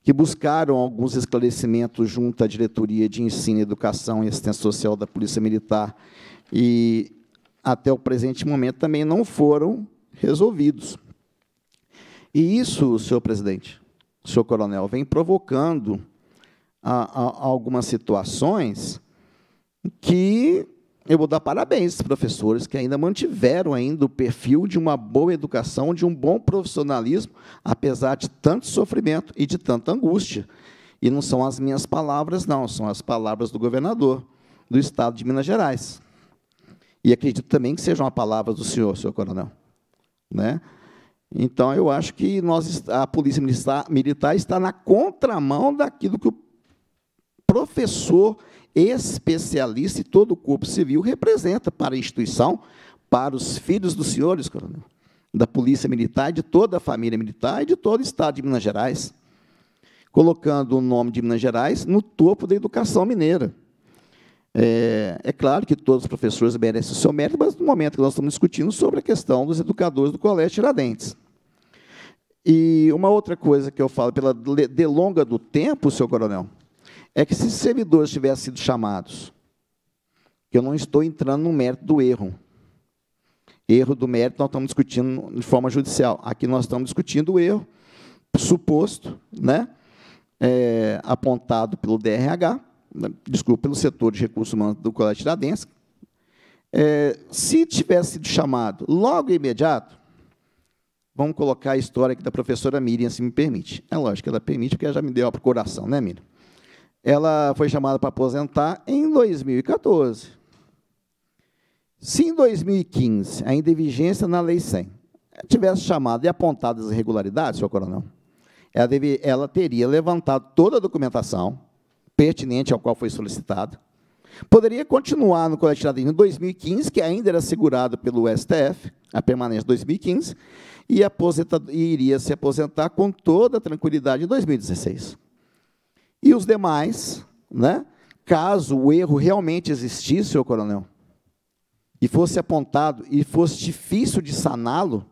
que buscaram alguns esclarecimentos junto à diretoria de ensino, educação e assistência social da Polícia Militar e até o presente momento também não foram resolvidos. E isso, senhor presidente, senhor coronel, vem provocando a, a, algumas situações que eu vou dar parabéns aos professores que ainda mantiveram ainda o perfil de uma boa educação, de um bom profissionalismo, apesar de tanto sofrimento e de tanta angústia. E não são as minhas palavras, não, são as palavras do governador do Estado de Minas Gerais. E acredito também que sejam as palavras do senhor, senhor coronel. Né? Então, eu acho que nós, a Polícia Militar está na contramão daquilo que o professor especialista e todo o corpo civil representa para a instituição, para os filhos dos senhores, coronel, da Polícia Militar, de toda a família militar e de todo o Estado de Minas Gerais, colocando o nome de Minas Gerais no topo da educação mineira. É, é claro que todos os professores merecem o seu mérito, mas no momento que nós estamos discutindo sobre a questão dos educadores do Colégio Tiradentes. E uma outra coisa que eu falo, pela delonga do tempo, senhor coronel, é que se os servidores tivessem sido chamados, que eu não estou entrando no mérito do erro. Erro do mérito nós estamos discutindo de forma judicial. Aqui nós estamos discutindo o erro suposto, né? É, apontado pelo DRH, desculpa, pelo setor de recursos humanos do Colégio Tiradentes, é, se tivesse sido chamado logo imediato, vamos colocar a história aqui da professora Miriam, se me permite. É lógico que ela permite, porque ela já me deu a procuração, né, Miriam? ela foi chamada para aposentar em 2014. Se em 2015, ainda em vigência na Lei 100, tivesse chamado e apontado as irregularidades, senhor coronel, ela, deve, ela teria levantado toda a documentação pertinente ao qual foi solicitado, poderia continuar no coletivo em 2015, que ainda era segurado pelo STF, a permanência de 2015, e, e iria se aposentar com toda tranquilidade em 2016. E os demais, né, caso o erro realmente existisse, senhor coronel, e fosse apontado e fosse difícil de saná-lo,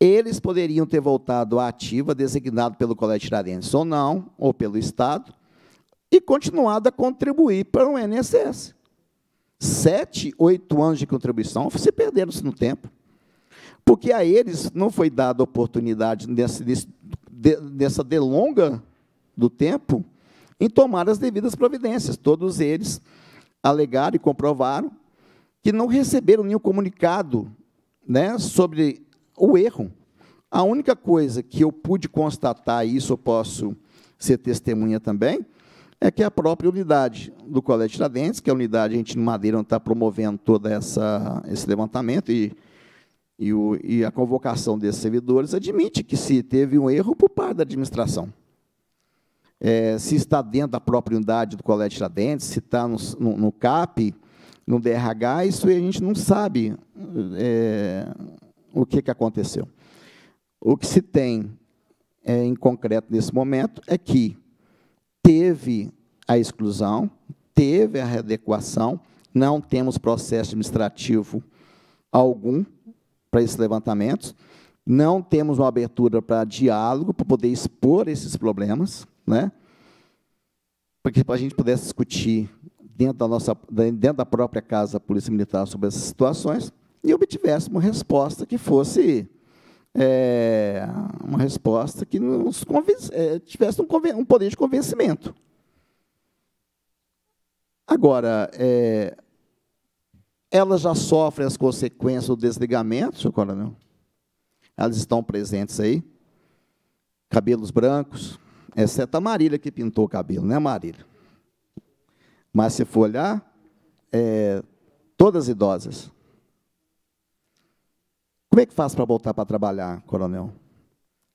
eles poderiam ter voltado à ativa designado pelo Colégio Tiradentes ou não, ou pelo Estado, e continuado a contribuir para o INSS. Sete, oito anos de contribuição se perderam-se no tempo, porque a eles não foi dada oportunidade nessa, dessa delonga do tempo em tomar as devidas providências. Todos eles alegaram e comprovaram que não receberam nenhum comunicado né, sobre o erro. A única coisa que eu pude constatar, e isso eu posso ser testemunha também, é que a própria unidade do Colégio Tiradentes, que é a unidade, a gente no Madeira está promovendo todo essa, esse levantamento e, e, o, e a convocação desses servidores, admite que se teve um erro por parte da administração é, se está dentro da própria unidade do Colégio Tiradentes, se está no, no, no, CAP, no DRH, isso a gente não sabe é, o que, que aconteceu. O que se tem é, em concreto nesse momento é que teve a exclusão, teve a readequação, não temos processo administrativo algum para esses levantamentos, não temos uma abertura para diálogo, para poder expor esses problemas, né? Para que a gente pudesse discutir dentro da nossa, dentro da própria casa da Polícia Militar sobre essas situações e obtivesse uma resposta que fosse é, uma resposta que nos é, tivesse um, um, poder de convencimento. Agora, é, elas já sofrem as consequências do desligamento, senhor coronel? Elas estão presentes aí? Cabelos brancos, Exceto a Marília que pintou o cabelo, né, Marília? Mas se for olhar, é, todas idosas. Como é que faz para voltar para trabalhar, coronel?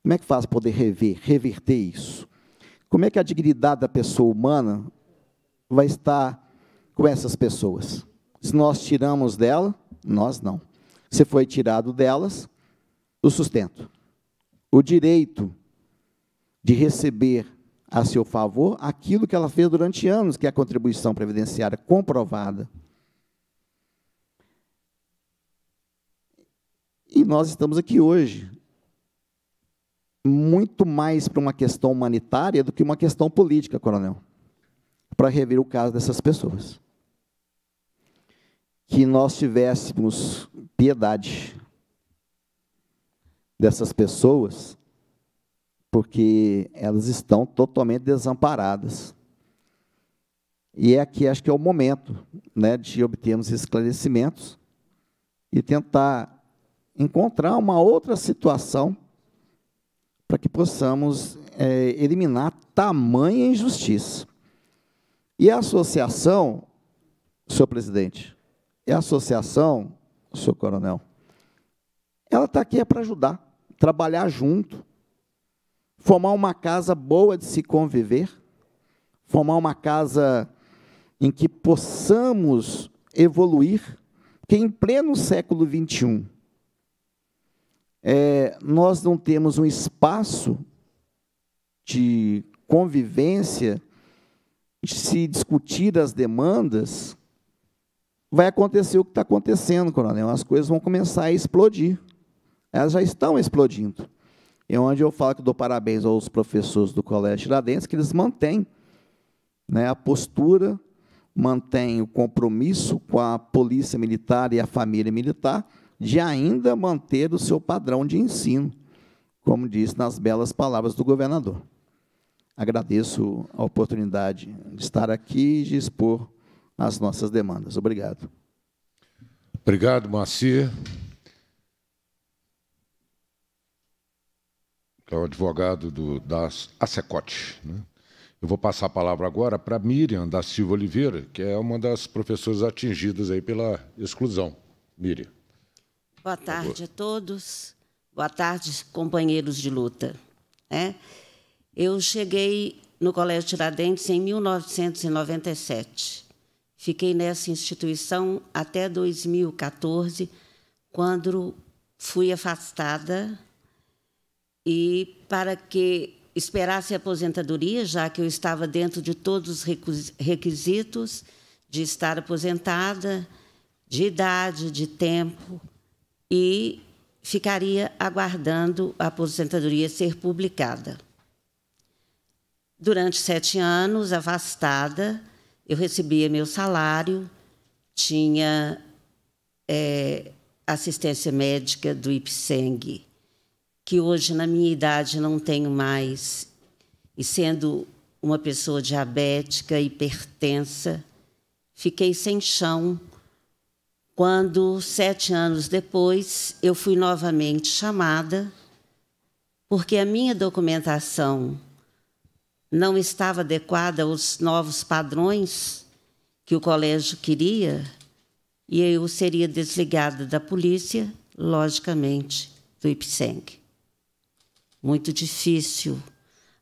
Como é que faz para poder rever, reverter isso? Como é que a dignidade da pessoa humana vai estar com essas pessoas? Se nós tiramos dela, nós não. Se foi tirado delas, o sustento, o direito de receber a seu favor aquilo que ela fez durante anos, que é a contribuição previdenciária comprovada. E nós estamos aqui hoje, muito mais para uma questão humanitária do que uma questão política, coronel, para rever o caso dessas pessoas. Que nós tivéssemos piedade dessas pessoas porque elas estão totalmente desamparadas. E é aqui, acho que é o momento né, de obtermos esclarecimentos e tentar encontrar uma outra situação para que possamos é, eliminar tamanha injustiça. E a associação, senhor presidente, e a associação, senhor coronel, ela está aqui é para ajudar, trabalhar junto formar uma casa boa de se conviver, formar uma casa em que possamos evoluir, que em pleno século XXI é, nós não temos um espaço de convivência, de se discutir as demandas, vai acontecer o que está acontecendo, coronel. As coisas vão começar a explodir. Elas já estão explodindo é onde eu falo que dou parabéns aos professores do Colégio Tiradentes, que eles mantêm né, a postura, mantêm o compromisso com a polícia militar e a família militar, de ainda manter o seu padrão de ensino, como disse nas belas palavras do governador. Agradeço a oportunidade de estar aqui e de expor as nossas demandas. Obrigado. Obrigado, Macir. é o advogado do, da ASECOT. Né? Eu vou passar a palavra agora para Miriam da Silva Oliveira, que é uma das professoras atingidas aí pela exclusão. Miriam. Boa tarde a todos. Boa tarde, companheiros de luta. É? Eu cheguei no Colégio Tiradentes em 1997. Fiquei nessa instituição até 2014, quando fui afastada e para que esperasse a aposentadoria, já que eu estava dentro de todos os requisitos de estar aposentada, de idade, de tempo, e ficaria aguardando a aposentadoria ser publicada. Durante sete anos, afastada, eu recebia meu salário, tinha é, assistência médica do IPSENG que hoje, na minha idade, não tenho mais, e sendo uma pessoa diabética, hipertensa, fiquei sem chão quando, sete anos depois, eu fui novamente chamada, porque a minha documentação não estava adequada aos novos padrões que o colégio queria, e eu seria desligada da polícia, logicamente, do IPSENG muito difícil.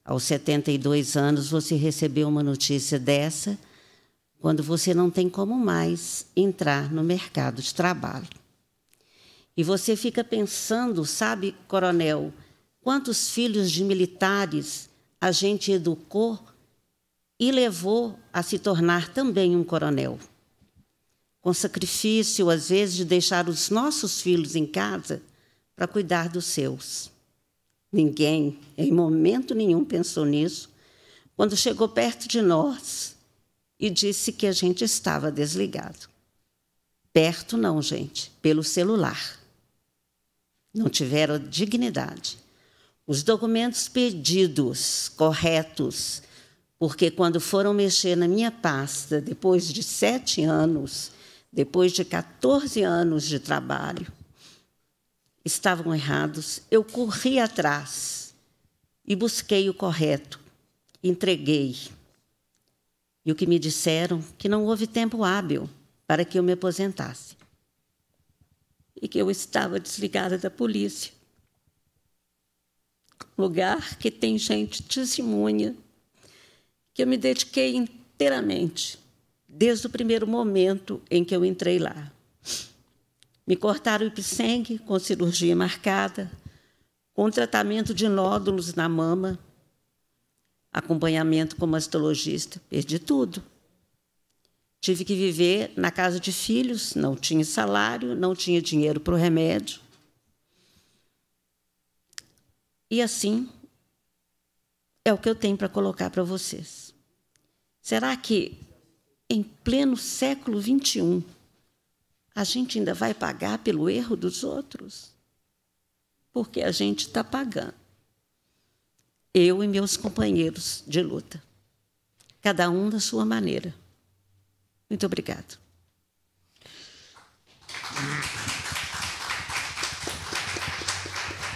Aos 72 anos, você recebeu uma notícia dessa, quando você não tem como mais entrar no mercado de trabalho. E você fica pensando, sabe, coronel, quantos filhos de militares a gente educou e levou a se tornar também um coronel. Com sacrifício, às vezes, de deixar os nossos filhos em casa para cuidar dos seus. Ninguém, em momento nenhum, pensou nisso. Quando chegou perto de nós e disse que a gente estava desligado. Perto não, gente, pelo celular. Não tiveram dignidade. Os documentos pedidos, corretos, porque quando foram mexer na minha pasta, depois de sete anos, depois de 14 anos de trabalho, estavam errados, eu corri atrás e busquei o correto, entreguei. E o que me disseram que não houve tempo hábil para que eu me aposentasse e que eu estava desligada da polícia. Lugar que tem gente testemunha que eu me dediquei inteiramente, desde o primeiro momento em que eu entrei lá. Me cortaram o ipsengue com cirurgia marcada, com tratamento de nódulos na mama, acompanhamento como mastologista. Perdi tudo. Tive que viver na casa de filhos, não tinha salário, não tinha dinheiro para o remédio. E assim é o que eu tenho para colocar para vocês. Será que em pleno século XXI, a gente ainda vai pagar pelo erro dos outros? Porque a gente está pagando. Eu e meus companheiros de luta. Cada um da sua maneira. Muito obrigado.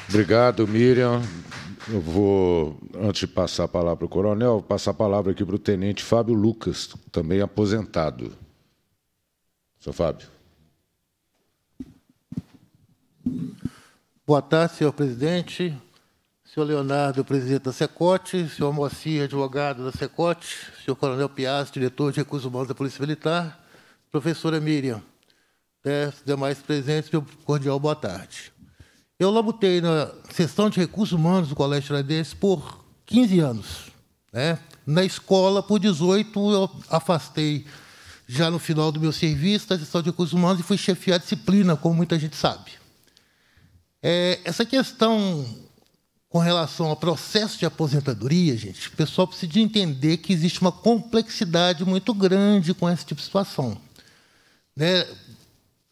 Obrigado, Miriam. Eu vou, antes de passar a palavra para o coronel, passar a palavra aqui para o tenente Fábio Lucas, também aposentado. Seu Fábio. Boa tarde, senhor presidente, senhor Leonardo, presidente da Secote, senhor Moacir, advogado da Secote, senhor Coronel Piazzi, diretor de recursos humanos da Polícia Militar, professora Miriam, né, demais presentes, meu cordial boa tarde. Eu labutei na sessão de recursos humanos do Colégio Tiradentes por 15 anos. Né? Na escola, por 18, eu afastei já no final do meu serviço da sessão de recursos humanos e fui chefiar a disciplina, como muita gente sabe. É, essa questão com relação ao processo de aposentadoria, gente, o pessoal precisa entender que existe uma complexidade muito grande com esse tipo de situação. Né?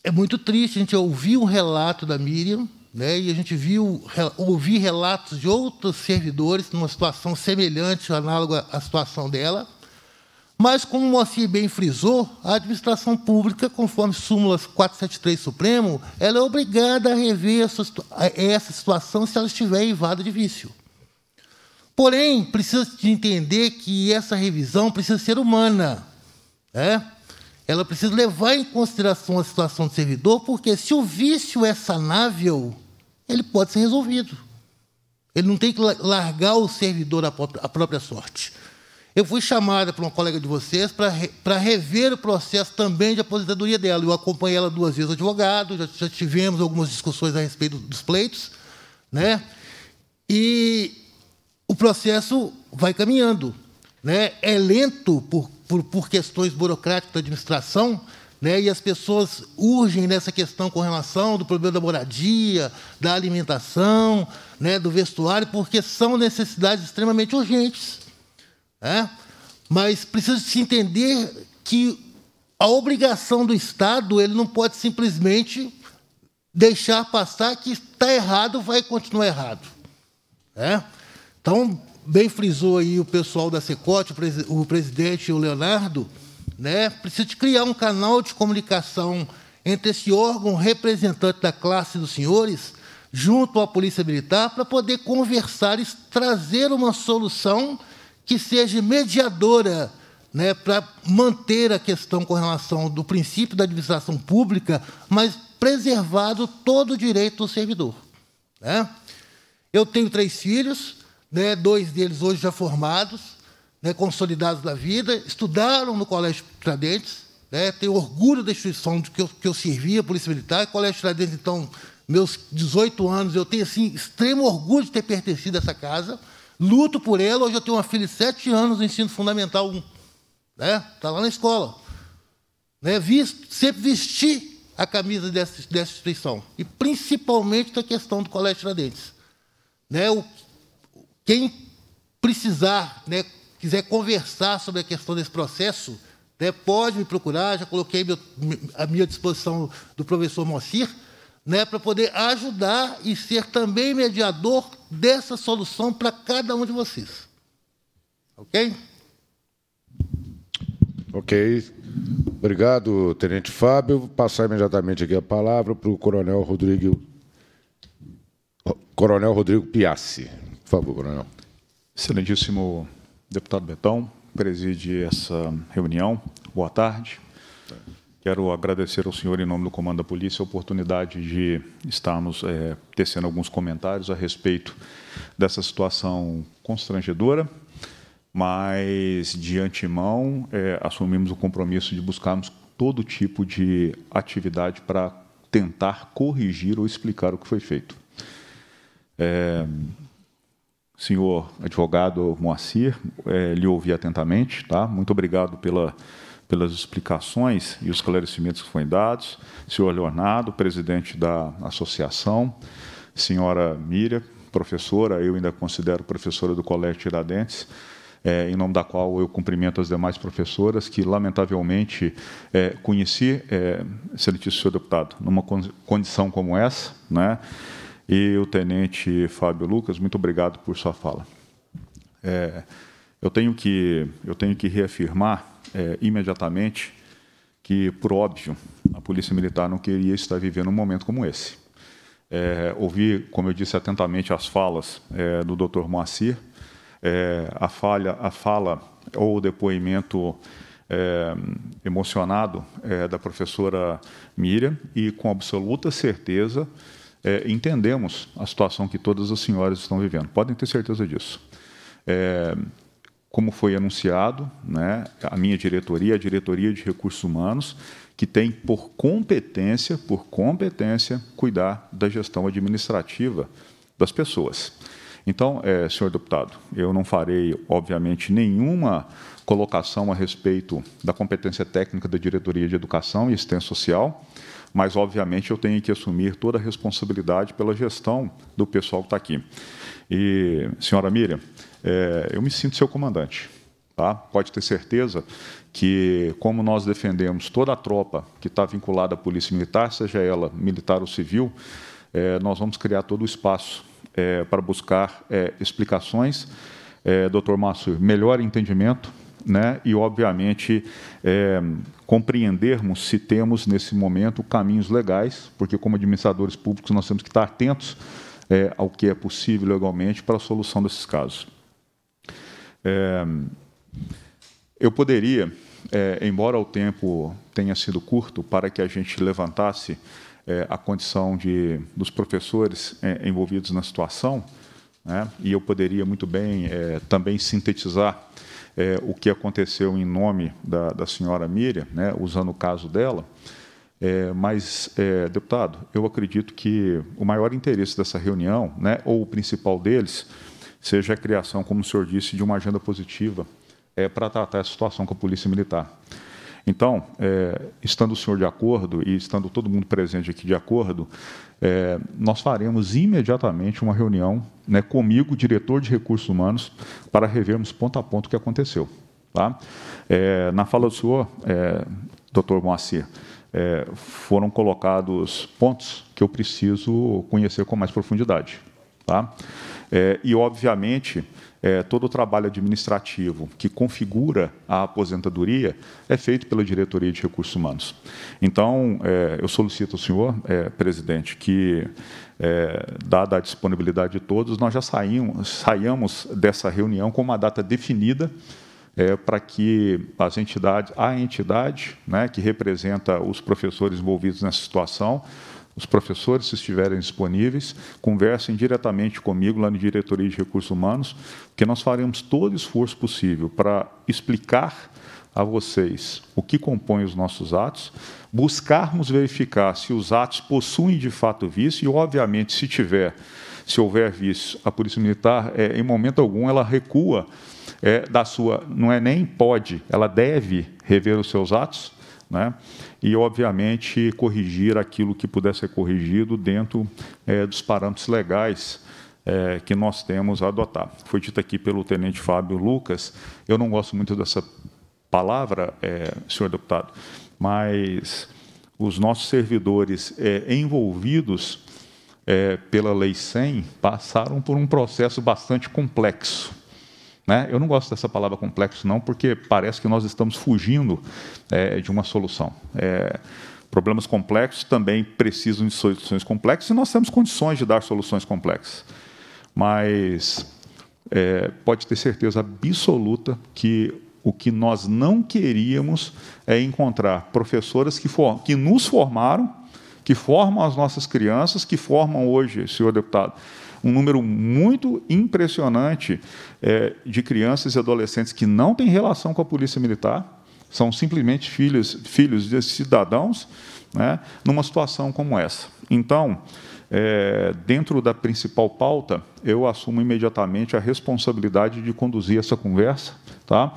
É muito triste a gente ouvir um relato da Miriam, né? e a gente viu, ouvir relatos de outros servidores numa situação semelhante, análoga à situação dela. Mas, como o Moacir bem frisou, a administração pública, conforme súmulas 473 Supremo, ela é obrigada a rever essa situação se ela estiver evada de vício. Porém, precisa de entender que essa revisão precisa ser humana. Né? Ela precisa levar em consideração a situação do servidor, porque se o vício é sanável, ele pode ser resolvido. Ele não tem que largar o servidor à própria sorte. Eu fui chamada por uma colega de vocês para, re, rever o processo também de aposentadoria dela. Eu acompanhei ela duas vezes advogado, já, já tivemos algumas discussões a respeito dos pleitos, né? E o processo vai caminhando, né? É lento por, por, por questões burocráticas da administração, né? E as pessoas urgem nessa questão com relação do problema da moradia, da alimentação, né? Do vestuário, porque são necessidades extremamente urgentes. É? Mas precisa se entender que a obrigação do Estado ele não pode simplesmente deixar passar que está errado, vai continuar errado. É? Então, bem frisou aí o pessoal da Secote, o presidente e o Leonardo, né? precisa de criar um canal de comunicação entre esse órgão representante da classe dos senhores junto à Polícia Militar para poder conversar e trazer uma solução que seja mediadora né, para manter a questão com relação do princípio da administração pública, mas preservado todo o direito do servidor. Né? Eu tenho três filhos, né, dois deles hoje já formados, né, consolidados da vida, estudaram no Colégio Tiradentes, né, tenho orgulho da instituição de que eu, que eu servia, Polícia Militar, e Colégio Tiradentes, então, meus 18 anos, eu tenho assim, extremo orgulho de ter pertencido a essa casa luto por ela. Hoje eu tenho uma filha de sete anos no ensino fundamental 1. Né? Está lá na escola. Né? Visto, sempre vesti a camisa dessa, dessa instituição. E principalmente da questão do Colégio Tiradentes. Né? O, quem precisar, né, quiser conversar sobre a questão desse processo, né, pode me procurar. Já coloquei meu, a minha disposição do professor Mocir né, para poder ajudar e ser também mediador dessa solução para cada um de vocês. Ok? Ok. Obrigado, Tenente Fábio. Vou passar imediatamente aqui a palavra para o Coronel Rodrigo. Coronel Rodrigo Piassi. Por favor, Coronel. Excelentíssimo deputado Betão, preside essa reunião. Boa tarde. Quero agradecer ao senhor, em nome do Comando da Polícia, a oportunidade de estarmos é, tecendo alguns comentários a respeito dessa situação constrangedora, mas, de antemão, é, assumimos o compromisso de buscarmos todo tipo de atividade para tentar corrigir ou explicar o que foi feito. É, senhor advogado Moacir, é, lhe ouvi atentamente, tá? Muito obrigado pela pelas explicações e os esclarecimentos que foram dados. Senhor Leonardo, presidente da associação, senhora Miriam, professora, eu ainda considero professora do Colégio Tiradentes, é, em nome da qual eu cumprimento as demais professoras que, lamentavelmente, é, conheci, é, excelentíssimo senhor deputado, numa condição como essa, né? e o tenente Fábio Lucas, muito obrigado por sua fala. É, eu, tenho que, eu tenho que reafirmar é, imediatamente que, por óbvio, a Polícia Militar não queria estar vivendo um momento como esse. É, ouvi, como eu disse atentamente, as falas é, do Dr. Moacir, é, a, falha, a fala ou o depoimento é, emocionado é, da professora Miriam e, com absoluta certeza, é, entendemos a situação que todas as senhoras estão vivendo. Podem ter certeza disso como foi anunciado, né, a minha diretoria, a diretoria de recursos humanos, que tem por competência, por competência, cuidar da gestão administrativa das pessoas. Então, é, senhor deputado, eu não farei, obviamente, nenhuma colocação a respeito da competência técnica da diretoria de educação e extensão social, mas obviamente eu tenho que assumir toda a responsabilidade pela gestão do pessoal que está aqui. E, senhora Miriam, é, eu me sinto seu comandante. Tá? Pode ter certeza que, como nós defendemos toda a tropa que está vinculada à Polícia Militar, seja ela militar ou civil, é, nós vamos criar todo o espaço é, para buscar é, explicações, é, doutor Márcio, melhor entendimento né? e, obviamente, é, compreendermos se temos, nesse momento, caminhos legais, porque, como administradores públicos, nós temos que estar atentos é, ao que é possível legalmente para a solução desses casos. É, eu poderia, é, embora o tempo tenha sido curto, para que a gente levantasse é, a condição de, dos professores é, envolvidos na situação, né, e eu poderia muito bem é, também sintetizar é, o que aconteceu em nome da, da senhora Miriam, né, usando o caso dela. É, mas, é, deputado, eu acredito que o maior interesse dessa reunião, né, ou o principal deles, seja a criação, como o senhor disse, de uma agenda positiva é, para tratar a situação com a Polícia Militar. Então, é, estando o senhor de acordo e estando todo mundo presente aqui de acordo, é, nós faremos imediatamente uma reunião né, comigo, diretor de recursos humanos, para revermos ponto a ponto o que aconteceu. Tá? É, na fala do senhor, é, doutor Moacir, é, foram colocados pontos que eu preciso conhecer com mais profundidade. Tá? É, e, obviamente, é, todo o trabalho administrativo que configura a aposentadoria é feito pela Diretoria de Recursos Humanos. Então, é, eu solicito ao senhor, é, presidente, que, é, dada a disponibilidade de todos, nós já saímos, saiamos dessa reunião com uma data definida é, para que as entidades, a entidade né, que representa os professores envolvidos nessa situação, os professores, se estiverem disponíveis, conversem diretamente comigo lá na Diretoria de Recursos Humanos, porque nós faremos todo o esforço possível para explicar a vocês o que compõe os nossos atos, buscarmos verificar se os atos possuem de fato vício e, obviamente, se tiver, se houver vício, a Polícia Militar, é, em momento algum, ela recua é, da sua, não é nem pode, ela deve rever os seus atos, né? e, obviamente, corrigir aquilo que pudesse ser corrigido dentro é, dos parâmetros legais é, que nós temos a adotar. Foi dito aqui pelo tenente Fábio Lucas, eu não gosto muito dessa palavra, é, senhor deputado, mas os nossos servidores é, envolvidos é, pela Lei 100 passaram por um processo bastante complexo né? Eu não gosto dessa palavra complexo, não, porque parece que nós estamos fugindo é, de uma solução. É, problemas complexos também precisam de soluções complexas e nós temos condições de dar soluções complexas. Mas é, pode ter certeza absoluta que o que nós não queríamos é encontrar professoras que, for, que nos formaram, que formam as nossas crianças, que formam hoje, senhor deputado, um número muito impressionante é, de crianças e adolescentes que não têm relação com a polícia militar, são simplesmente filhos, filhos de cidadãos, né, numa situação como essa. Então, é, dentro da principal pauta, eu assumo imediatamente a responsabilidade de conduzir essa conversa, tá?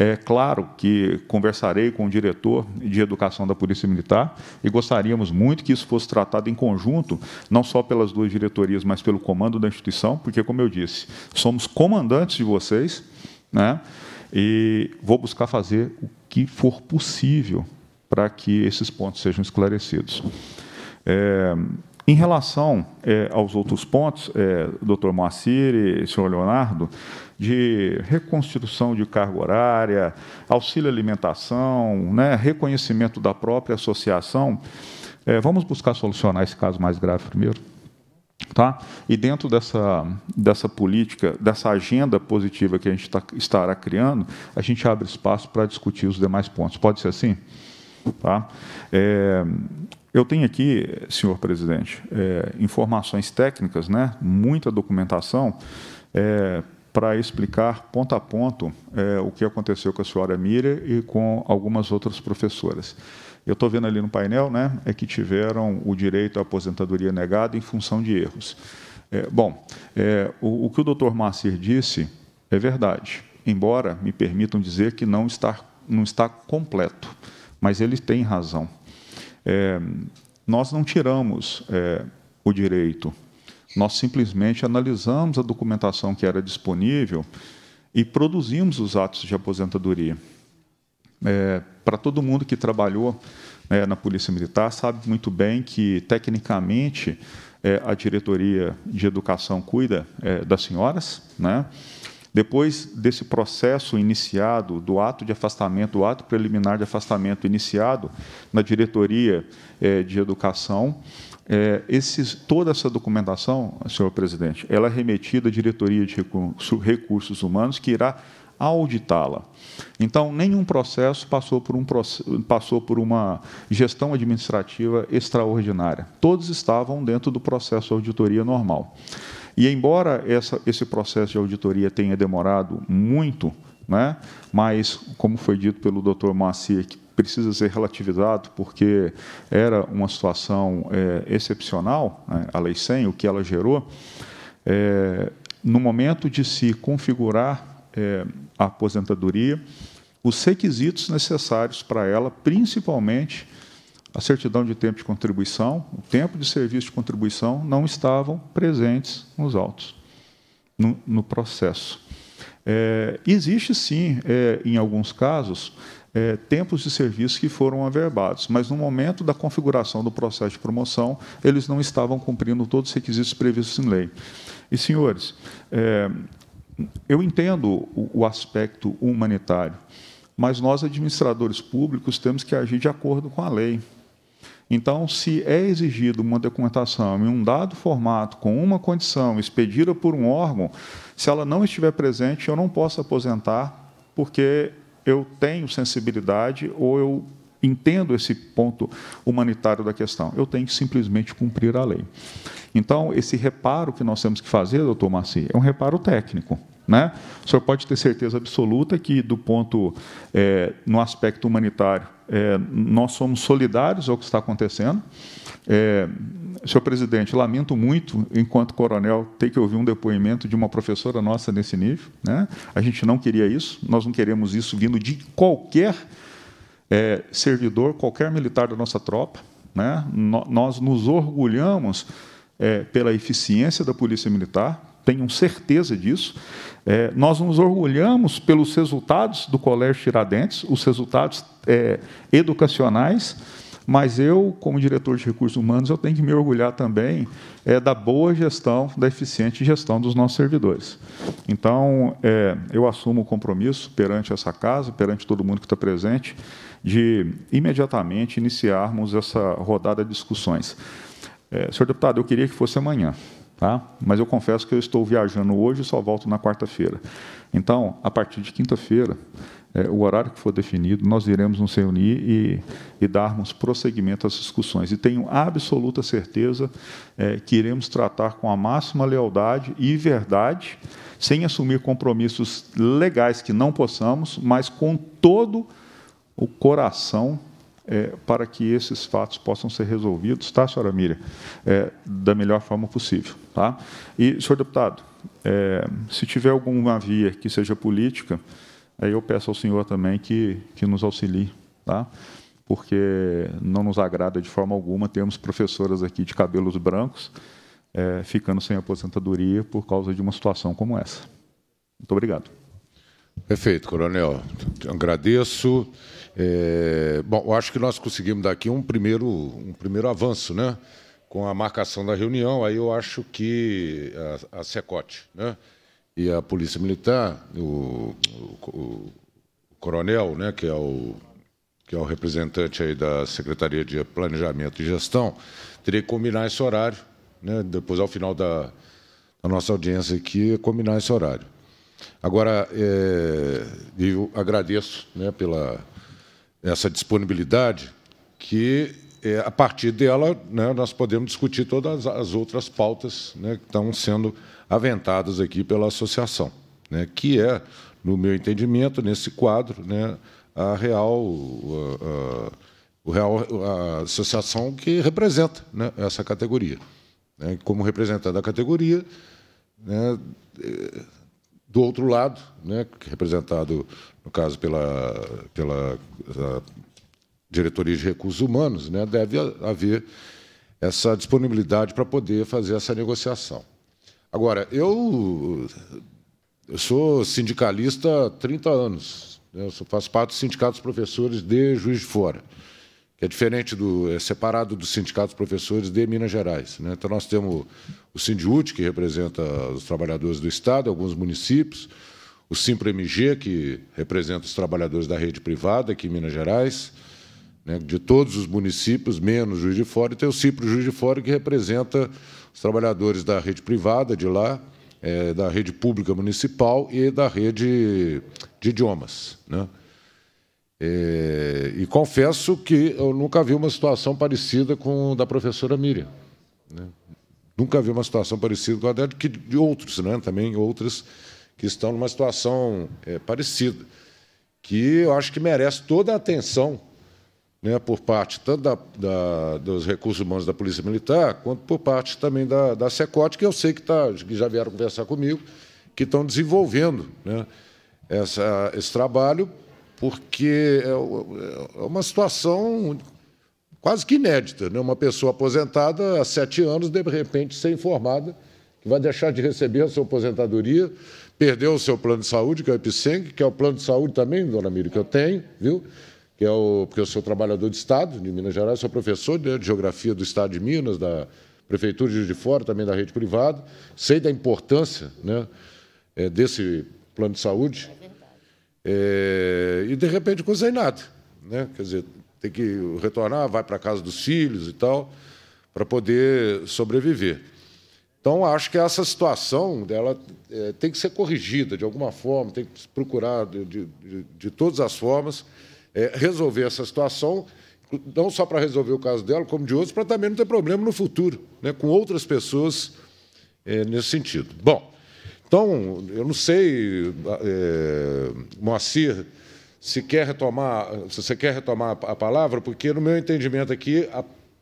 É claro que conversarei com o diretor de educação da Polícia Militar e gostaríamos muito que isso fosse tratado em conjunto, não só pelas duas diretorias, mas pelo comando da instituição, porque, como eu disse, somos comandantes de vocês, né? E vou buscar fazer o que for possível para que esses pontos sejam esclarecidos. É, em relação é, aos outros pontos, é, doutor Moacir e senhor Leonardo, de reconstrução de carga horária, auxílio alimentação, né, reconhecimento da própria associação. É, vamos buscar solucionar esse caso mais grave primeiro. Tá? E dentro dessa, dessa política, dessa agenda positiva que a gente tá, estará criando, a gente abre espaço para discutir os demais pontos. Pode ser assim? Tá? É, eu tenho aqui, senhor presidente, é, informações técnicas, né? muita documentação. É, para explicar ponto a ponto é, o que aconteceu com a senhora Miriam e com algumas outras professoras. Eu estou vendo ali no painel né, é que tiveram o direito à aposentadoria negada em função de erros. É, bom, é, o, o, que o doutor Macir disse é verdade, embora me permitam dizer que não está, não está completo, mas ele tem razão. É, nós não tiramos é, o direito nós simplesmente analisamos a documentação que era disponível e produzimos os atos de aposentadoria. É, Para todo mundo que trabalhou né, na Polícia Militar, sabe muito bem que, tecnicamente, é, a diretoria de educação cuida é, das senhoras. Né? Depois desse processo iniciado, do ato de afastamento, do ato preliminar de afastamento iniciado na diretoria é, de educação, é, esses, toda essa documentação, senhor presidente, ela é remetida à diretoria de recursos humanos, que irá auditá-la. Então, nenhum processo passou por, um, passou por uma gestão administrativa extraordinária. Todos estavam dentro do processo de auditoria normal. E, embora essa, esse processo de auditoria tenha demorado muito, né, mas, como foi dito pelo doutor Moacir, precisa ser relativizado porque era uma situação é, excepcional, né, a Lei 100, o que ela gerou, é, no momento de se configurar é, a aposentadoria, os requisitos necessários para ela, principalmente a certidão de tempo de contribuição, o tempo de serviço de contribuição, não estavam presentes nos autos, no, no processo. É, existe sim, é, em alguns casos, é, tempos de serviço que foram averbados, mas no momento da configuração do processo de promoção, eles não estavam cumprindo todos os requisitos previstos em lei. E, senhores, é, eu entendo o, o aspecto humanitário, mas nós, administradores públicos, temos que agir de acordo com a lei. Então, se é exigido uma documentação em um dado formato, com uma condição, expedida por um órgão, se ela não estiver presente, eu não posso aposentar, porque eu tenho sensibilidade ou eu entendo esse ponto humanitário da questão. Eu tenho que simplesmente cumprir a lei. Então, esse reparo que nós temos que fazer, doutor Maci, é um reparo técnico. Né? O senhor pode ter certeza absoluta que, do ponto, é, no aspecto humanitário, é, nós somos solidários ao que está acontecendo. É, Senhor presidente, lamento muito, enquanto coronel, ter que ouvir um depoimento de uma professora nossa nesse nível. Né? A gente não queria isso, nós não queremos isso vindo de qualquer é, servidor, qualquer militar da nossa tropa. Né? No, nós nos orgulhamos é, pela eficiência da Polícia Militar, tenham certeza disso. É, nós nos orgulhamos pelos resultados do Colégio Tiradentes, os resultados é, educacionais mas eu, como diretor de recursos humanos, eu tenho que me orgulhar também é, da boa gestão, da eficiente gestão dos nossos servidores. Então, é, eu assumo o compromisso perante essa casa, perante todo mundo que está presente, de imediatamente iniciarmos essa rodada de discussões. É, senhor deputado, eu queria que fosse amanhã, tá? mas eu confesso que eu estou viajando hoje e só volto na quarta-feira. Então, a partir de quinta-feira, é, o horário que for definido, nós iremos nos reunir e, e darmos prosseguimento às discussões. E tenho absoluta certeza é, que iremos tratar com a máxima lealdade e verdade, sem assumir compromissos legais que não possamos, mas com todo o coração é, para que esses fatos possam ser resolvidos, tá, senhora Miriam? É, da melhor forma possível. Tá? E, senhor deputado, é, se tiver alguma via que seja política, Aí eu peço ao Senhor também que, que nos auxilie, tá? porque não nos agrada de forma alguma termos professoras aqui de cabelos brancos é, ficando sem aposentadoria por causa de uma situação como essa. Muito obrigado. Perfeito, coronel. Agradeço. É, bom, acho que nós conseguimos dar aqui um primeiro, um primeiro avanço, né? Com a marcação da reunião, aí eu acho que a, a Secote, né? e a Polícia Militar, o, o, o coronel, né, que é o que é o representante aí da Secretaria de Planejamento e Gestão, teria que combinar esse horário, né, depois ao final da, da nossa audiência aqui, combinar esse horário. Agora, é, eu agradeço né, pela essa disponibilidade, que é, a partir dela né, nós podemos discutir todas as outras pautas né, que estão sendo aventadas aqui pela associação, né, que é, no meu entendimento, nesse quadro, né, a real, a, a, real a associação que representa né, essa categoria. Né, como representante da categoria, né, eh, do outro lado, né, representado, no caso, pela, pela diretoria de recursos humanos, né, deve haver essa disponibilidade para poder fazer essa negociação. Agora, eu, eu sou sindicalista há 30 anos. Né? Eu faço parte do Sindicato dos Professores de Juiz de Fora, que é diferente do. é separado do Sindicato dos Professores de Minas Gerais. Né? Então, nós temos o Sindiut, que representa os trabalhadores do Estado, alguns municípios, o MG que representa os trabalhadores da rede privada aqui em Minas Gerais, né? de todos os municípios, menos Juiz de Fora, e tem o Cipro Juiz de Fora, que representa os trabalhadores da rede privada de lá, é, da rede pública municipal e da rede de idiomas. Né? É, e confesso que eu nunca vi uma situação parecida com a da professora Miriam. Né? Nunca vi uma situação parecida com a dela, que de outros, né? também outras que estão numa situação é, parecida, que eu acho que merece toda a atenção né, por parte tanto da, da, dos recursos humanos da Polícia Militar, quanto por parte também da, da SECOT, que eu sei que, tá, que já vieram conversar comigo, que estão desenvolvendo né, essa, esse trabalho, porque é, é uma situação quase que inédita. Né? Uma pessoa aposentada há sete anos, de repente, ser informada que vai deixar de receber a sua aposentadoria, perdeu o seu plano de saúde, que é o EPSENG, que é o plano de saúde também, dona Miri, que eu tenho, viu? que é o, porque eu sou trabalhador de Estado de Minas Gerais, sou professor né, de Geografia do Estado de Minas, da Prefeitura de Juiz de Fora, também da rede privada, sei da importância né, é, desse plano de saúde. É, é e, de repente, coisei nada. Né? Quer dizer, tem que retornar, vai para a casa dos filhos e tal, para poder sobreviver. Então, acho que essa situação dela é, tem que ser corrigida de alguma forma, tem que procurar de, de, de todas as formas é, resolver essa situação, não só para resolver o caso dela, como de outros, para também não ter problema no futuro, né, com outras pessoas é, nesse sentido. Bom, então, eu não sei, é, Moacir, se quer retomar, se você quer retomar a palavra, porque, no meu entendimento aqui, a,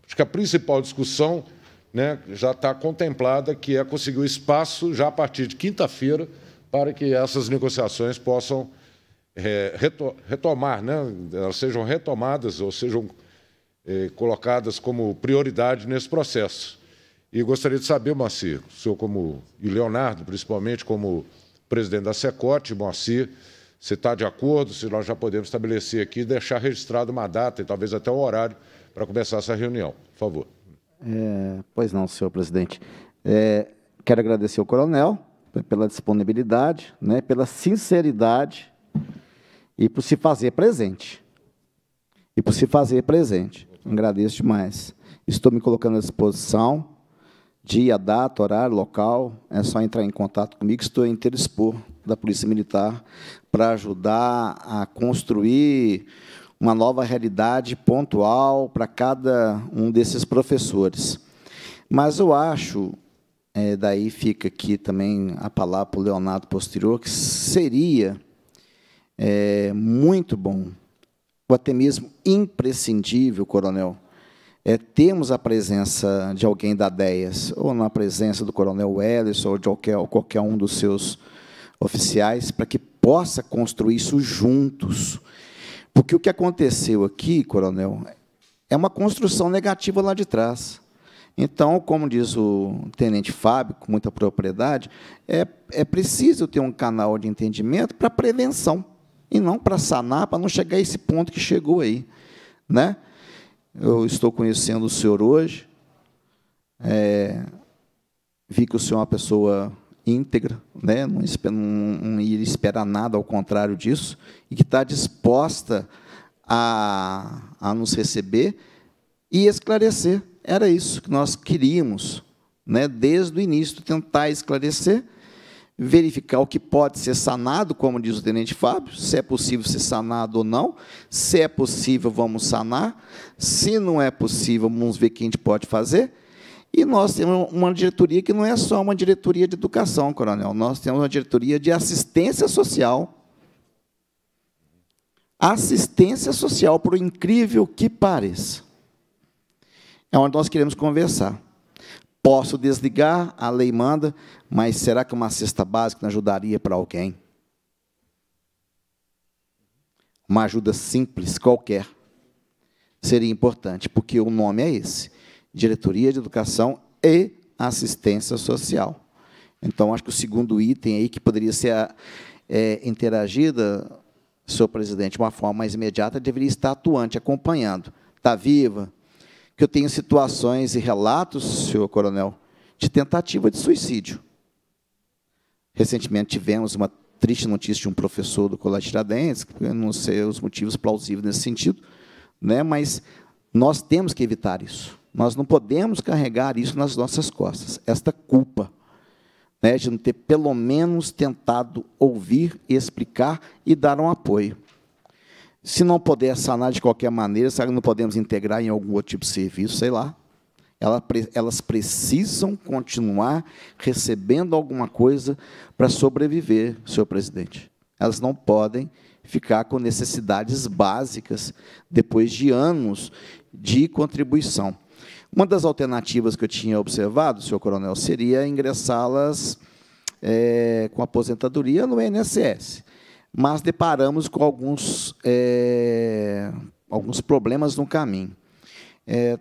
acho que a principal discussão né, já está contemplada, que é conseguir o espaço já a partir de quinta-feira para que essas negociações possam é, retomar, né? elas sejam retomadas ou sejam é, colocadas como prioridade nesse processo. E gostaria de saber, Moacir, o senhor como, e Leonardo, principalmente, como presidente da Secot, Moacir, se está de acordo, se nós já podemos estabelecer aqui, e deixar registrado uma data e talvez até um horário para começar essa reunião. Por favor. É, pois não, senhor presidente. É, quero agradecer ao coronel pela disponibilidade, né, pela sinceridade e por se fazer presente. E por se fazer presente. Agradeço demais. Estou me colocando à disposição. Dia, data, horário, local, é só entrar em contato comigo. Estou a Telespor, da Polícia Militar, para ajudar a construir uma nova realidade pontual para cada um desses professores. Mas eu acho, é, daí fica aqui também a palavra para o Leonardo posterior, que seria é, muito bom, ou até mesmo imprescindível, coronel, é termos a presença de alguém da DEAS, ou na presença do coronel Ellison, ou de qualquer, ou qualquer um dos seus oficiais, para que possa construir isso juntos. Porque o que aconteceu aqui, coronel, é uma construção negativa lá de trás. Então, como diz o tenente Fábio, com muita propriedade, é, é preciso ter um canal de entendimento para prevenção e não para sanar, para não chegar a esse ponto que chegou aí. Né? Eu estou conhecendo o senhor hoje, é, vi que o senhor é uma pessoa íntegra, né? não, não, não esperar nada ao contrário disso, e que está disposta a, a nos receber e esclarecer. Era isso que nós queríamos, né? desde o início, tentar esclarecer verificar o que pode ser sanado, como diz o tenente Fábio, se é possível ser sanado ou não, se é possível, vamos sanar, se não é possível, vamos ver o que a gente pode fazer. E nós temos uma diretoria que não é só uma diretoria de educação, coronel, nós temos uma diretoria de assistência social. Assistência social, por incrível que pareça. É onde nós queremos conversar. Posso desligar, a lei manda, mas será que uma cesta básica não ajudaria para alguém? Uma ajuda simples, qualquer, seria importante, porque o nome é esse: Diretoria de Educação e Assistência Social. Então, acho que o segundo item aí que poderia ser é, interagida, senhor presidente, de uma forma mais imediata, deveria estar atuante, acompanhando. Está viva? que eu tenho situações e relatos, senhor coronel, de tentativa de suicídio. Recentemente tivemos uma triste notícia de um professor do Colégio Tiradentes, não sei os motivos plausíveis nesse sentido, né, mas nós temos que evitar isso. Nós não podemos carregar isso nas nossas costas, esta culpa né, de não ter pelo menos tentado ouvir, explicar e dar um apoio. Se não puder sanar de qualquer maneira, se não podemos integrar em algum outro tipo de serviço, sei lá. Elas precisam continuar recebendo alguma coisa para sobreviver, senhor presidente. Elas não podem ficar com necessidades básicas depois de anos de contribuição. Uma das alternativas que eu tinha observado, senhor coronel, seria ingressá-las é, com aposentadoria no INSS mas deparamos com alguns, é, alguns problemas no caminho. É,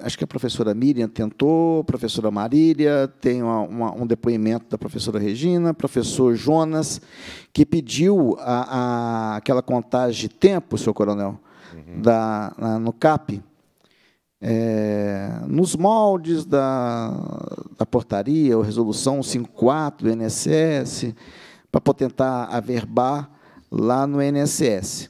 acho que a professora Miriam tentou, a professora Marília, tem uma, uma, um depoimento da professora Regina, professor Jonas, que pediu a, a, aquela contagem de tempo, senhor coronel, uhum. da, na, no CAP, é, nos moldes da, da portaria ou resolução 54 do INSS, para tentar averbar lá no NSS.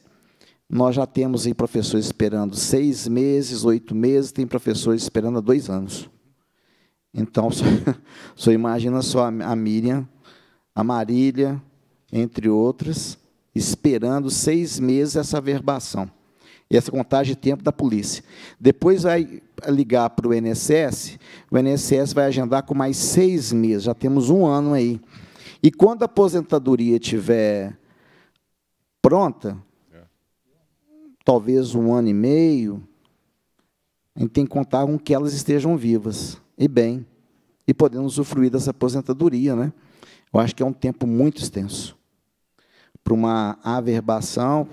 Nós já temos aí professores esperando seis meses, oito meses, tem professores esperando há dois anos. Então, só, só imagina só a Miriam, a Marília, entre outras, esperando seis meses essa averbação. E essa contagem de tempo da polícia. Depois vai ligar para o NSS, o NSS vai agendar com mais seis meses, já temos um ano aí. E quando a aposentadoria estiver pronta, é. talvez um ano e meio, a gente tem que contar com que elas estejam vivas e bem, e podendo usufruir dessa aposentadoria. Né? Eu acho que é um tempo muito extenso para uma averbação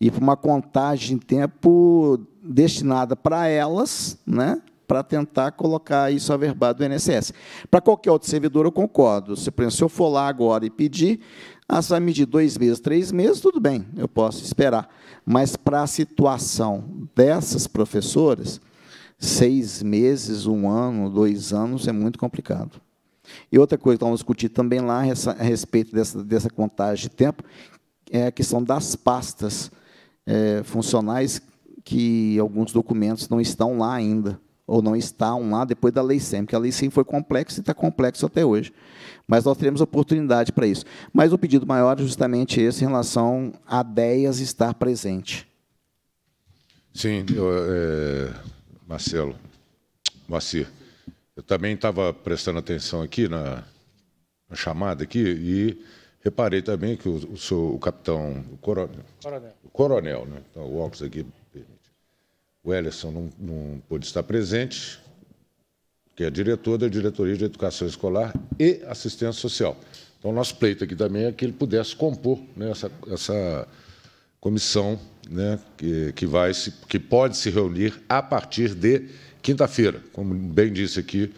e para uma contagem de tempo destinada para elas, né? para tentar colocar isso averbado do INSS. Para qualquer outro servidor, eu concordo. Se, por exemplo, eu for lá agora e pedir, ah, você vai medir dois meses, três meses, tudo bem, eu posso esperar. Mas para a situação dessas professoras, seis meses, um ano, dois anos é muito complicado. E outra coisa que vamos discutir também lá a respeito dessa, dessa contagem de tempo é a questão das pastas é, funcionais que alguns documentos não estão lá ainda ou não está um lá depois da Lei SEM, porque a Lei SEM foi complexa e está complexa até hoje. Mas nós teremos oportunidade para isso. Mas o pedido maior é justamente esse em relação a DEAS estar presente. Sim, eu, é, Marcelo, Moacir, eu também estava prestando atenção aqui na, na, chamada aqui e reparei também que o, o, seu, o capitão, o coronel, coronel. o coronel, né? Então, o óculos aqui o Ellison não, não pôde estar presente, que é diretor da Diretoria de Educação Escolar e Assistência Social. Então, nosso pleito aqui também é que ele pudesse compor né, essa, essa comissão né, que, que, vai se, que pode se reunir a partir de quinta-feira, como bem disse aqui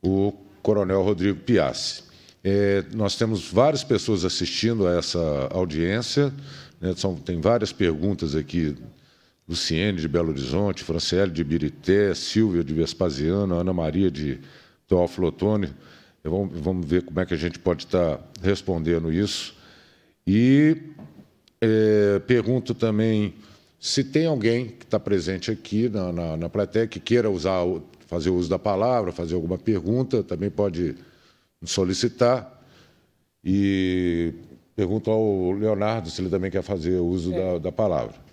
o coronel Rodrigo Piassi. É, nós temos várias pessoas assistindo a essa audiência, né, são, tem várias perguntas aqui Luciene de Belo Horizonte, Franciele de Birité, Silvia de Vespasiano, Ana Maria de Teófilo Otoni. Vamos, vamos ver como é que a gente pode estar respondendo isso. E é, pergunto também se tem alguém que está presente aqui na, na, na plateia que queira usar, fazer uso da palavra, fazer alguma pergunta, também pode solicitar. E pergunto ao Leonardo se ele também quer fazer uso é. da, da palavra.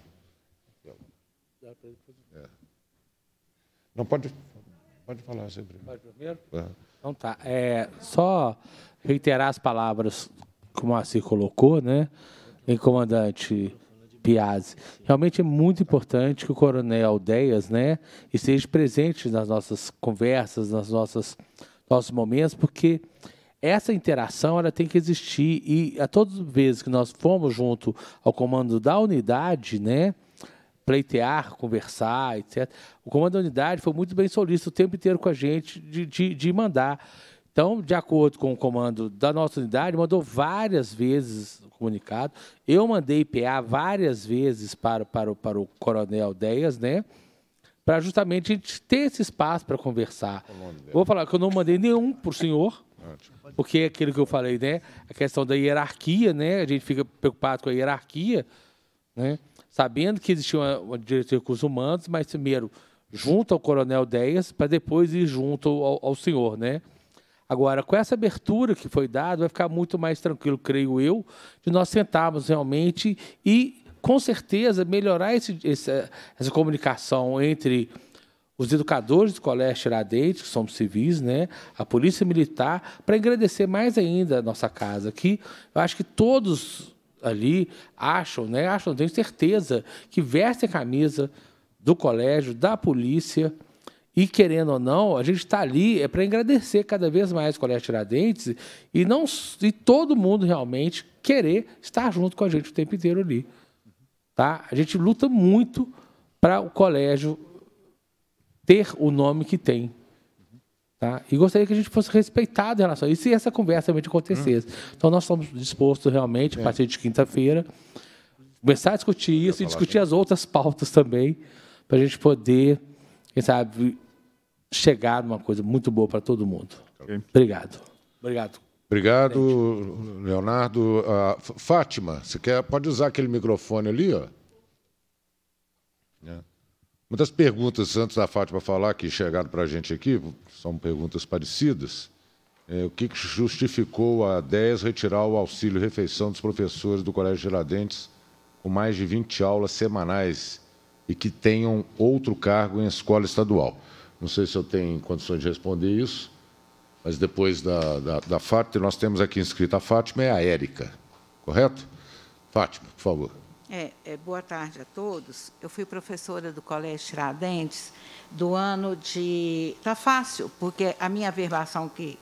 Não, pode, pode falar, você primeiro. Pode primeiro? É. Então tá. É, só reiterar as palavras que o Moacir colocou, né? Em comandante Piazzi. Realmente é muito importante que o coronel Aldeias né, esteja presente nas nossas conversas, nas nossas nossos momentos, porque essa interação ela tem que existir e a todas as vezes que nós fomos junto ao comando da unidade, né, pleitear, conversar, etc. O comando da unidade foi muito bem solícito o tempo inteiro com a gente de, de, de mandar. Então, de acordo com o comando da nossa unidade, mandou várias vezes o comunicado. Eu mandei PA várias vezes para, para, para o coronel Deias, né? Para justamente a gente ter esse espaço para conversar. Vou falar que eu não mandei nenhum para o senhor, porque é aquilo que eu falei, né? A questão da hierarquia, né? A gente fica preocupado com a hierarquia, né? sabendo que existia uma, uma direita de recursos humanos, mas primeiro junto ao coronel Deias, para depois ir junto ao, ao, senhor, né? Agora, com essa abertura que foi dada, vai ficar muito mais tranquilo, creio eu, de nós sentarmos realmente e, com certeza, melhorar esse, essa, essa comunicação entre os educadores do Colégio Tiradentes, que somos civis, né? a Polícia Militar, para engrandecer mais ainda a nossa casa aqui. Eu acho que todos ali acham, né? Acham, tenho certeza, que vestem a camisa do colégio, da polícia. E querendo ou não, a gente está ali é para agradecer cada vez mais o Colégio Tiradentes e não e todo mundo realmente querer estar junto com a gente o tempo inteiro ali, tá? A gente luta muito para o colégio ter o nome que tem. Tá? E gostaria que a gente fosse respeitado em relação a isso, e essa conversa realmente acontecesse. Hum. Então, nós estamos dispostos realmente, a é. partir de quinta-feira, começar a discutir isso e discutir as outras pautas também, para a gente poder, quem sabe, chegar numa coisa muito boa para todo mundo. Okay. Obrigado. Obrigado. Obrigado, Leonardo. Ah, Fátima, você quer, pode usar aquele microfone ali, ó. É. Uma das perguntas, antes da Fátima falar, que chegaram para a gente aqui, são perguntas parecidas. É, o que justificou a 10 retirar o auxílio refeição dos professores do Colégio Tiradentes com mais de 20 aulas semanais e que tenham outro cargo em escola estadual? Não sei se eu tenho condições de responder isso, mas depois da, da, da Fátima, nós temos aqui inscrita a Fátima é a Érica, correto? Fátima, por favor. É, é, boa tarde a todos. Eu fui professora do Colégio Tiradentes do ano de. Está fácil, porque a minha averbação que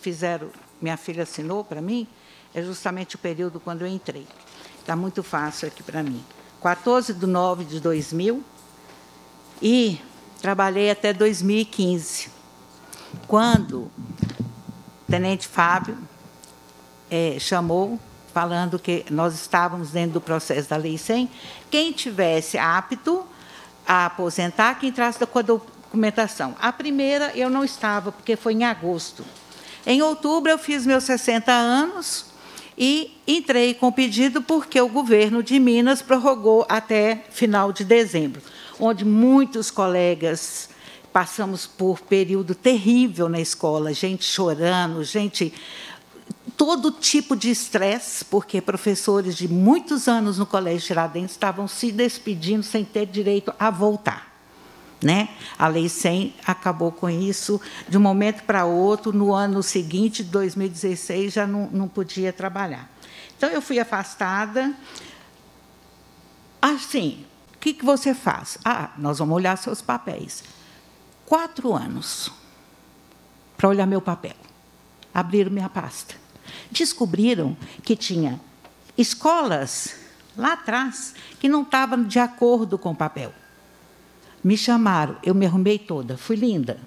fizeram, minha filha assinou para mim, é justamente o período quando eu entrei. Está muito fácil aqui para mim. 14 de nove de 2000 e trabalhei até 2015, quando o Tenente Fábio é, chamou falando que nós estávamos dentro do processo da Lei 100, quem tivesse apto a aposentar, que entrasse com a documentação. A primeira eu não estava, porque foi em agosto. Em outubro eu fiz meus 60 anos e entrei com o pedido porque o governo de Minas prorrogou até final de dezembro, onde muitos colegas passamos por período terrível na escola, gente chorando, gente todo tipo de estresse, porque professores de muitos anos no Colégio Tiradentes estavam se despedindo sem ter direito a voltar. Né? A Lei 100 acabou com isso. De um momento para outro, no ano seguinte, 2016, já não, não podia trabalhar. Então, eu fui afastada. Assim, o que, que você faz? Ah, nós vamos olhar seus papéis. Quatro anos para olhar meu papel. Abrir minha pasta Descobriram que tinha escolas lá atrás que não estavam de acordo com o papel. Me chamaram, eu me arrumei toda, fui linda,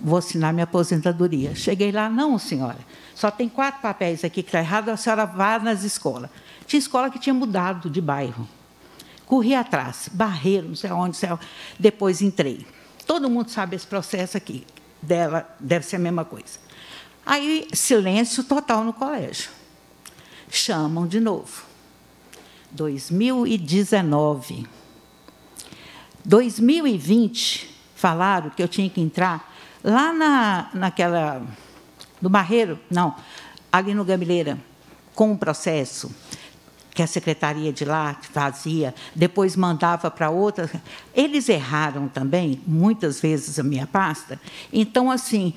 vou assinar minha aposentadoria. Cheguei lá, não, senhora, só tem quatro papéis aqui que está errado, a senhora vá nas escolas. Tinha escola que tinha mudado de bairro. Corri atrás, barreiro, não sei onde, sei onde. depois entrei. Todo mundo sabe esse processo aqui, dela deve ser a mesma coisa. Aí, silêncio total no colégio. Chamam de novo. 2019. 2020, falaram que eu tinha que entrar lá na, naquela. do Barreiro, não, ali no Gamileira, com o processo que a secretaria de lá fazia, depois mandava para outra. Eles erraram também, muitas vezes, a minha pasta. Então, assim,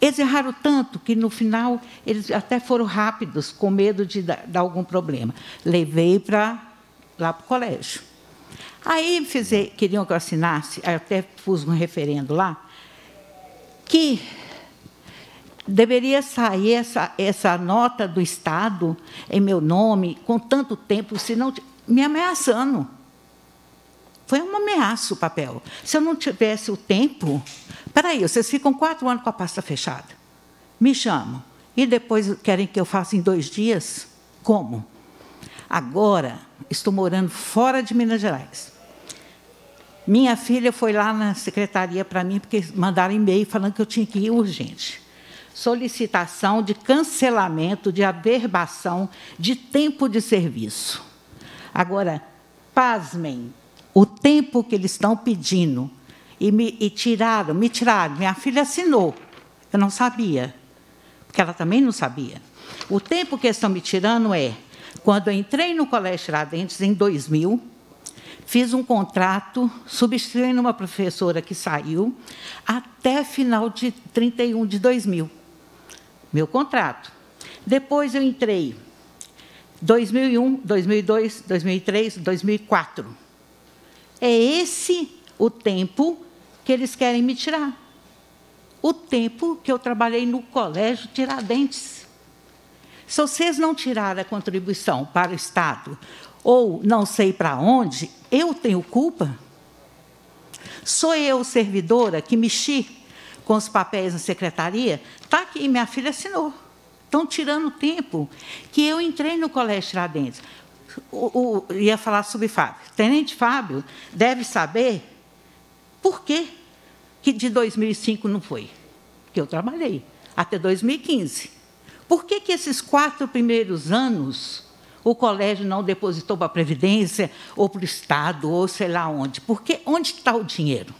eles erraram tanto que, no final, eles até foram rápidos, com medo de dar, dar algum problema. Levei para lá para o colégio. Aí fizer, queriam que eu assinasse, até pus um referendo lá, que deveria sair essa, essa nota do Estado em meu nome com tanto tempo, se não me ameaçando. Foi uma ameaça o papel. Se eu não tivesse o tempo. aí, vocês ficam quatro anos com a pasta fechada. Me chamam. E depois querem que eu faça em dois dias? Como? Agora, estou morando fora de Minas Gerais. Minha filha foi lá na secretaria para mim, porque mandaram e-mail falando que eu tinha que ir urgente. Solicitação de cancelamento, de averbação de tempo de serviço. Agora, pasmem, o tempo que eles estão pedindo. E me e tiraram, me tiraram. Minha filha assinou. Eu não sabia, porque ela também não sabia. O tempo que eles estão me tirando é quando eu entrei no Colégio Tiradentes, em 2000, fiz um contrato substituindo uma professora que saiu até final de 31 de 2000. Meu contrato. Depois eu entrei 2001, 2002, 2003, 2004. É esse o tempo que eles querem me tirar. O tempo que eu trabalhei no colégio Tiradentes. Se vocês não tirarem a contribuição para o Estado ou não sei para onde, eu tenho culpa? Sou eu, servidora, que mexi com os papéis na secretaria? Está aqui, minha filha assinou. Estão tirando o tempo que eu entrei no Colégio Tiradentes o, o, ia falar sobre Fábio. Tenente Fábio deve saber por que que de 2005 não foi, que eu trabalhei até 2015. Por que, que esses quatro primeiros anos o colégio não depositou para a Previdência, ou para o Estado, ou sei lá onde? Porque onde está o dinheiro?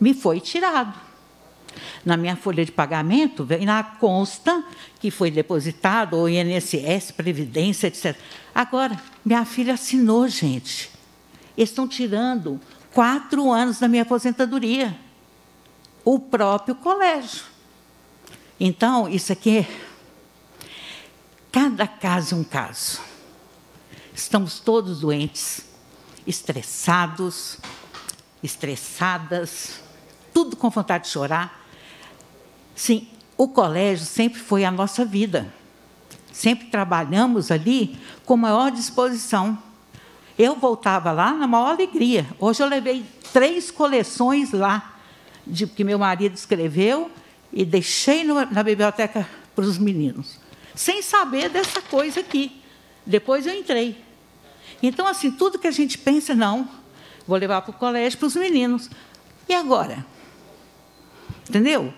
Me foi tirado. Na minha folha de pagamento, vem na consta que foi depositado, ou INSS, Previdência, etc. Agora, minha filha assinou, gente. Eles estão tirando quatro anos da minha aposentadoria. O próprio colégio. Então, isso aqui. É cada caso é um caso. Estamos todos doentes, estressados, estressadas, tudo com vontade de chorar, Sim, o colégio sempre foi a nossa vida. Sempre trabalhamos ali com maior disposição. Eu voltava lá na maior alegria. Hoje eu levei três coleções lá, de, que meu marido escreveu, e deixei no, na biblioteca para os meninos, sem saber dessa coisa aqui. Depois eu entrei. Então, assim, tudo que a gente pensa, não, vou levar para o colégio, para os meninos. E agora? Entendeu?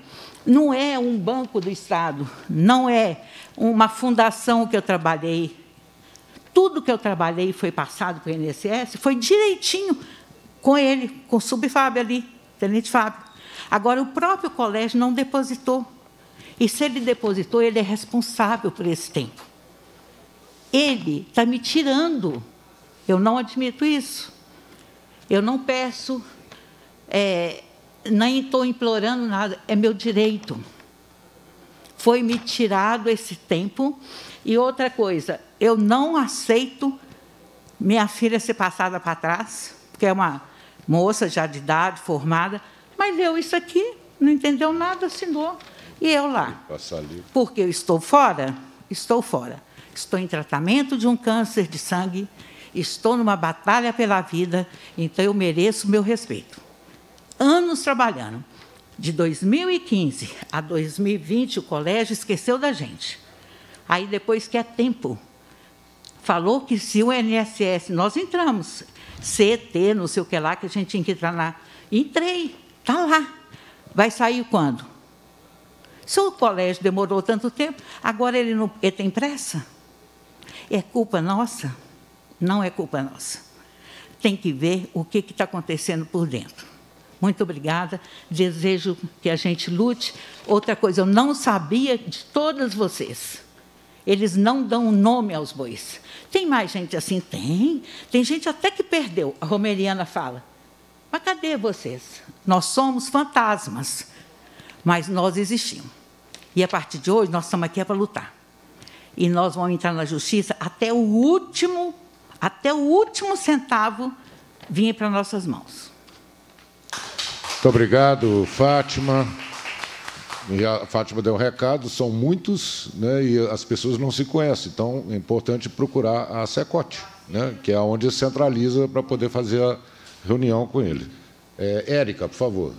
não é um banco do Estado, não é uma fundação que eu trabalhei. Tudo que eu trabalhei foi passado para o INSS, foi direitinho com ele, com o subfábio ali, tenente Fábio. Agora, o próprio colégio não depositou. E se ele depositou, ele é responsável por esse tempo. Ele está me tirando. Eu não admito isso. Eu não peço é, nem estou implorando nada, é meu direito. Foi-me tirado esse tempo. E outra coisa, eu não aceito minha filha ser passada para trás, porque é uma moça já de idade, formada, mas leu isso aqui, não entendeu nada, assinou. E eu lá. Porque eu estou fora? Estou fora. Estou em tratamento de um câncer de sangue, estou numa batalha pela vida, então eu mereço meu respeito anos trabalhando. De 2015 a 2020, o colégio esqueceu da gente. Aí, depois que é tempo, falou que se o NSS nós entramos, CT, não sei o que lá, que a gente tinha que entrar lá. Entrei, está lá. Vai sair quando? Se o colégio demorou tanto tempo, agora ele, não, ele tem pressa? É culpa nossa? Não é culpa nossa. Tem que ver o que está acontecendo por dentro. Muito obrigada. Desejo que a gente lute. Outra coisa, eu não sabia de todas vocês. Eles não dão nome aos bois. Tem mais gente assim? Tem. Tem gente até que perdeu. A Romeriana fala: Mas cadê vocês? Nós somos fantasmas, mas nós existimos. E a partir de hoje, nós estamos aqui é para lutar. E nós vamos entrar na justiça até o último, até o último centavo vir para nossas mãos. Muito obrigado, Fátima. E a Fátima deu um recado, são muitos né, e as pessoas não se conhecem, então é importante procurar a Secote, né, que é onde centraliza para poder fazer a reunião com ele. É, Érica, por favor.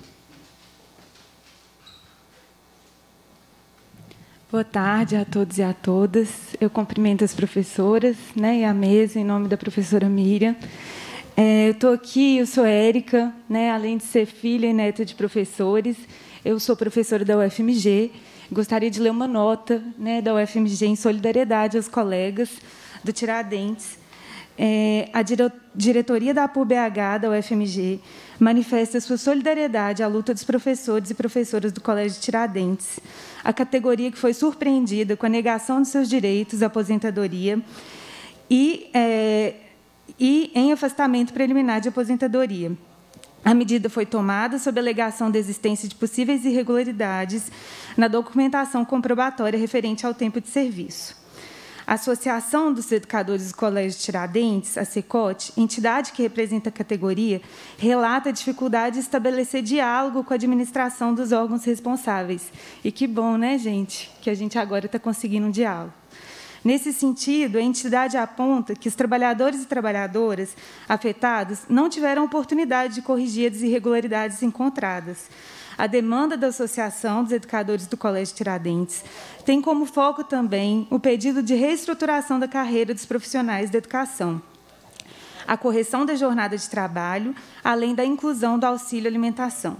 Boa tarde a todos e a todas. Eu cumprimento as professoras né, e a mesa em nome da professora Miriam. É, eu estou aqui, eu sou Érica, né, além de ser filha e neta de professores, eu sou professora da UFMG. Gostaria de ler uma nota né, da UFMG em solidariedade aos colegas do Tiradentes. É, a dire diretoria da APUBH da UFMG manifesta sua solidariedade à luta dos professores e professoras do Colégio Tiradentes, a categoria que foi surpreendida com a negação de seus direitos à aposentadoria e é, e em afastamento preliminar de aposentadoria. A medida foi tomada sob alegação da existência de possíveis irregularidades na documentação comprobatória referente ao tempo de serviço. A Associação dos Educadores do Colégio Tiradentes, a SECOT, entidade que representa a categoria, relata a dificuldade de estabelecer diálogo com a administração dos órgãos responsáveis. E que bom, né, gente, que a gente agora está conseguindo um diálogo. Nesse sentido, a entidade aponta que os trabalhadores e trabalhadoras afetados não tiveram oportunidade de corrigir as irregularidades encontradas. A demanda da Associação dos Educadores do Colégio Tiradentes tem como foco também o pedido de reestruturação da carreira dos profissionais da educação a correção da jornada de trabalho, além da inclusão do auxílio alimentação.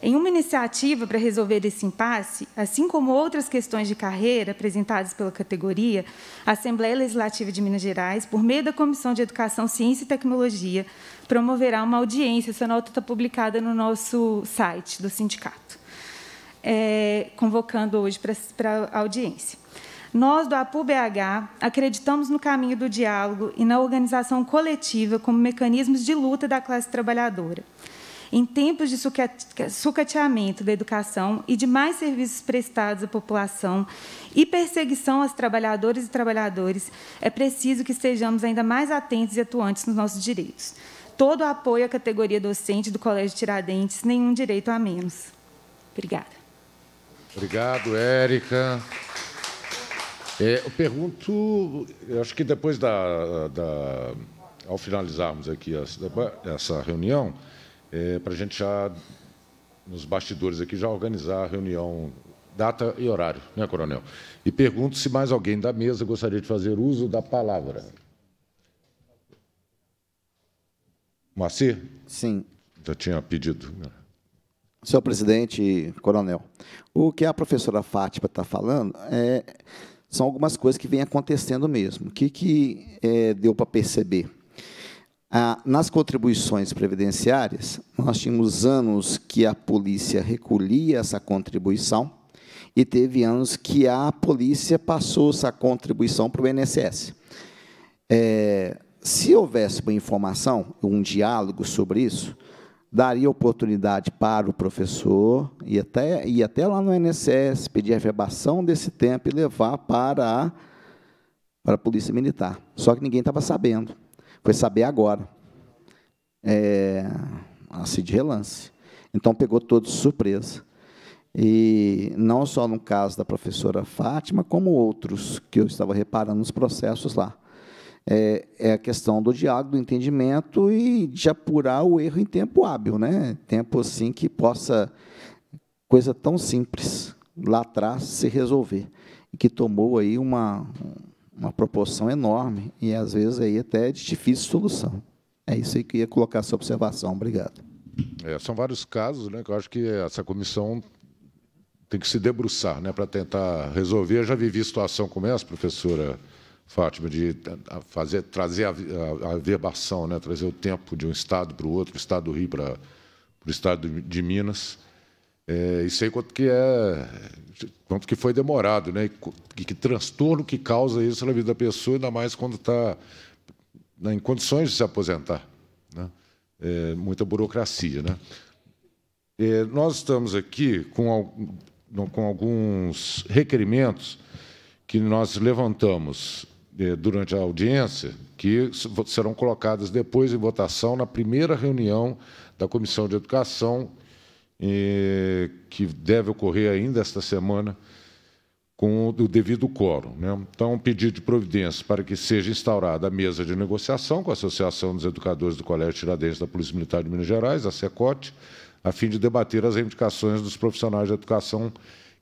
Em uma iniciativa para resolver esse impasse, assim como outras questões de carreira apresentadas pela categoria, a Assembleia Legislativa de Minas Gerais, por meio da Comissão de Educação, Ciência e Tecnologia, promoverá uma audiência. Essa nota está publicada no nosso site do sindicato, é, convocando hoje para, para a audiência. Nós, do APUBH, acreditamos no caminho do diálogo e na organização coletiva como mecanismos de luta da classe trabalhadora. Em tempos de sucateamento da educação e de mais serviços prestados à população e perseguição aos trabalhadores e trabalhadores, é preciso que estejamos ainda mais atentos e atuantes nos nossos direitos. Todo apoio à categoria docente do Colégio Tiradentes, nenhum direito a menos. Obrigada. Obrigado, Érica. É, eu pergunto, eu acho que depois da, da ao finalizarmos aqui essa, essa reunião, é, para a gente já, nos bastidores aqui, já organizar a reunião, data e horário, né, Coronel? E pergunto se mais alguém da mesa gostaria de fazer uso da palavra. Moacir? Sim. Já tinha pedido. Senhor presidente, coronel, o que a professora Fátima está falando é, são algumas coisas que vêm acontecendo mesmo. O que, que é, deu para perceber? Ah, nas contribuições previdenciárias, nós tínhamos anos que a polícia recolhia essa contribuição e teve anos que a polícia passou essa contribuição para o INSS. É, se houvesse uma informação, um diálogo sobre isso, daria oportunidade para o professor e até, ir até lá no INSS, pedir a verbação desse tempo e levar para a, para a Polícia Militar. Só que ninguém estava sabendo. Foi saber agora. É, assim, de relance. Então, pegou todos de surpresa. E não só no caso da professora Fátima, como outros que eu estava reparando nos processos lá. É, é a questão do diálogo, do entendimento e de apurar o erro em tempo hábil, né? tempo assim que possa, coisa tão simples, lá atrás, se resolver. E que tomou aí uma, uma proporção enorme e às vezes aí até de difícil solução. É isso aí que eu ia colocar essa observação. Obrigado. É, são vários casos, né, que eu acho que essa comissão tem que se debruçar, né, para tentar resolver. Eu já vivi situação como essa, professora Fátima, de fazer trazer a, a, a verbação, né, trazer o tempo de um estado para o outro, do estado do Rio para o estado de Minas é, e sei quanto que é, quanto que foi demorado, né? E que, transtorno que causa isso na vida da pessoa, ainda mais quando está em condições de se aposentar, né? É, muita burocracia, né? É, nós estamos aqui com, com alguns requerimentos que nós levantamos é, durante a audiência, que serão colocadas depois em votação na primeira reunião da Comissão de Educação que deve ocorrer ainda esta semana com o devido quórum. Né? Então, pedido de providência para que seja instaurada a mesa de negociação com a Associação dos Educadores do Colégio Tiradentes da Polícia Militar de Minas Gerais, a SECOT, a fim de debater as reivindicações dos profissionais de educação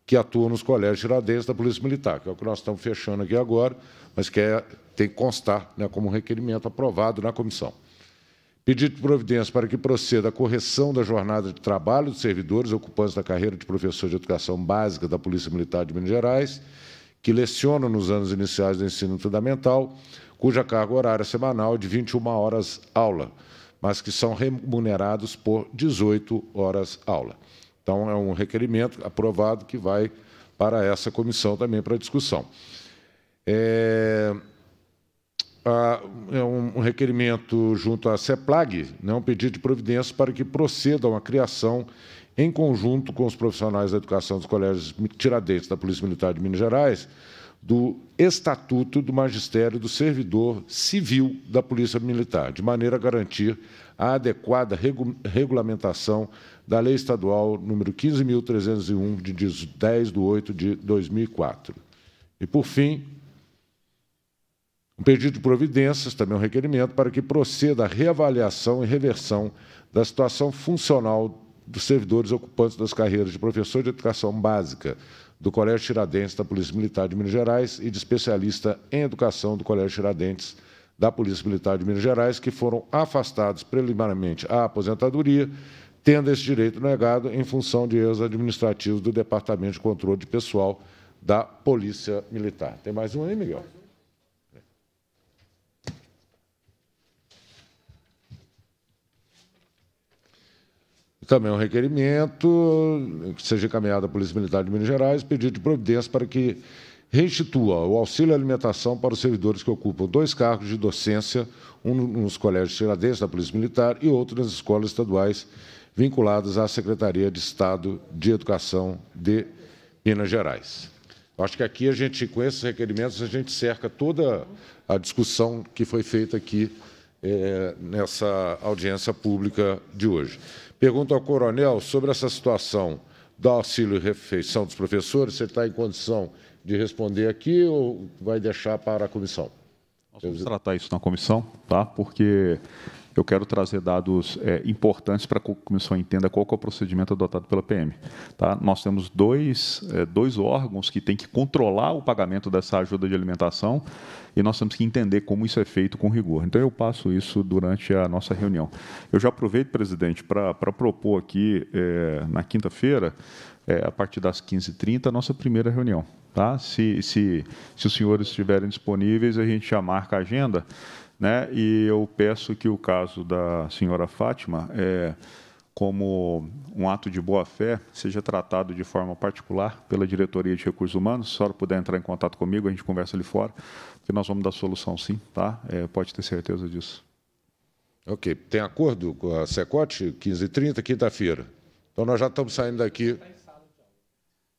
que atuam nos colégios Tiradentes da Polícia Militar, que é o que nós estamos fechando aqui agora, mas que é, tem que constar né, como requerimento aprovado na comissão. Pedido de providência para que proceda a correção da jornada de trabalho dos servidores ocupantes da carreira de professor de educação básica da Polícia Militar de Minas Gerais, que lecionam nos anos iniciais do ensino fundamental, cuja carga horária semanal é de 21 horas aula, mas que são remunerados por 18 horas aula. Então, é um requerimento aprovado que vai para essa comissão também para discussão. É é um requerimento junto à CEPLAG, né, um pedido de providência para que procedam uma criação, em conjunto com os profissionais da educação dos colégios tiradentes da Polícia Militar de Minas Gerais, do Estatuto do Magistério do Servidor Civil da Polícia Militar, de maneira a garantir a adequada regu regulamentação da Lei Estadual número 15.301, de 10 de 8 de 2004. E, por fim, um pedido de providências, também um requerimento, para que proceda a reavaliação e reversão da situação funcional dos servidores ocupantes das carreiras de professor de educação básica do Colégio Tiradentes da Polícia Militar de Minas Gerais e de especialista em educação do Colégio Tiradentes da Polícia Militar de Minas Gerais, que foram afastados preliminarmente à aposentadoria, tendo esse direito negado em função de erros administrativos do Departamento de Controle de Pessoal da Polícia Militar. Tem mais um aí, Miguel? Também é um requerimento que seja encaminhado à Polícia Militar de Minas Gerais, pedido de providência para que restitua o auxílio alimentação para os servidores que ocupam dois cargos de docência, um nos colégios tiradenses da Polícia Militar e outro nas escolas estaduais vinculadas à Secretaria de Estado de Educação de Minas Gerais. Acho que aqui a gente, com esses requerimentos, a gente cerca toda a discussão que foi feita aqui é, nessa audiência pública de hoje. Pergunto ao coronel sobre essa situação do auxílio refeição dos professores, Você está em condição de responder aqui ou vai deixar para a comissão? Nós vamos tratar isso na comissão, tá? Porque eu quero trazer dados é, importantes para que a comissão entenda qual é o procedimento adotado pela PM. Tá? Nós temos dois, é, dois órgãos que têm que controlar o pagamento dessa ajuda de alimentação e nós temos que entender como isso é feito com rigor. Então, eu passo isso durante a nossa reunião. Eu já aproveito, presidente, para propor aqui, é, na quinta-feira, é, a partir das 15h30, a nossa primeira reunião. Tá? Se, se, se os senhores estiverem disponíveis, a gente já marca a agenda né? E eu peço que o caso da senhora Fátima, é, como um ato de boa-fé, seja tratado de forma particular pela Diretoria de Recursos Humanos. Se a senhora puder entrar em contato comigo, a gente conversa ali fora, porque nós vamos dar solução sim, tá? É, pode ter certeza disso. Ok. Tem acordo com a Secote? 15h30, quinta-feira. Então nós já estamos saindo daqui.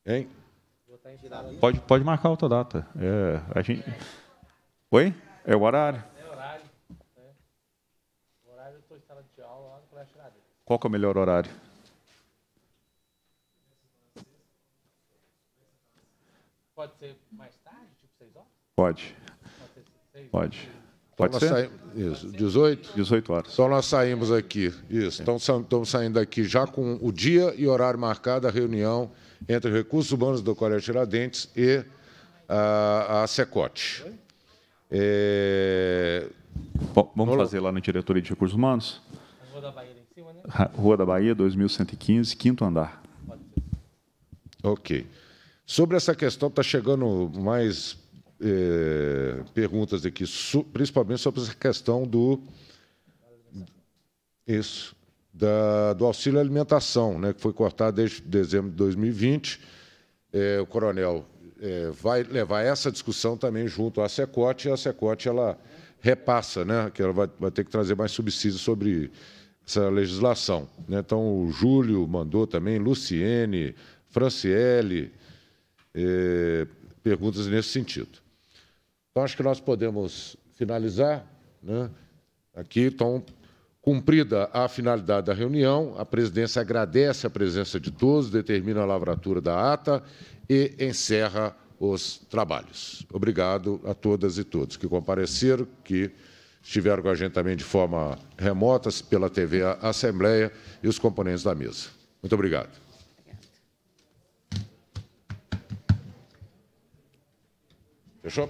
Hein? Pode, pode marcar outra data. É, a gente... Oi? É o horário. Qual é o melhor horário? Pode ser mais tarde, tipo 6 horas? Pode. Pode. Então Pode então ser? Isso, 18? 18 horas. Então nós saímos aqui, isso, estamos então saindo aqui já com o dia e horário marcado a reunião entre Recursos Humanos do Colégio Tiradentes e a, a Secote. É... Bom, vamos fazer lá na Diretoria de Recursos Humanos? Eu vou dar Bahia. Rua da Bahia, 2115, quinto andar. Ok. Sobre essa questão, está chegando mais é, perguntas aqui, principalmente sobre essa questão do. Isso. Da, do auxílio alimentação, né, que foi cortado desde dezembro de 2020. É, o coronel é, vai levar essa discussão também junto à Secote, e a Secote ela repassa, né, que ela vai, vai ter que trazer mais subsídios sobre essa legislação. Né? Então, o Júlio mandou também, Luciene, Franciele, eh, perguntas nesse sentido. Então, acho que nós podemos finalizar. Né? Aqui, então, cumprida a finalidade da reunião, a presidência agradece a presença de todos, determina a lavratura da ata e encerra os trabalhos. Obrigado a todas e todos que compareceram, que estiveram com a gente também de forma remota, pela TV Assembleia e os componentes da mesa. Muito obrigado. Fechou?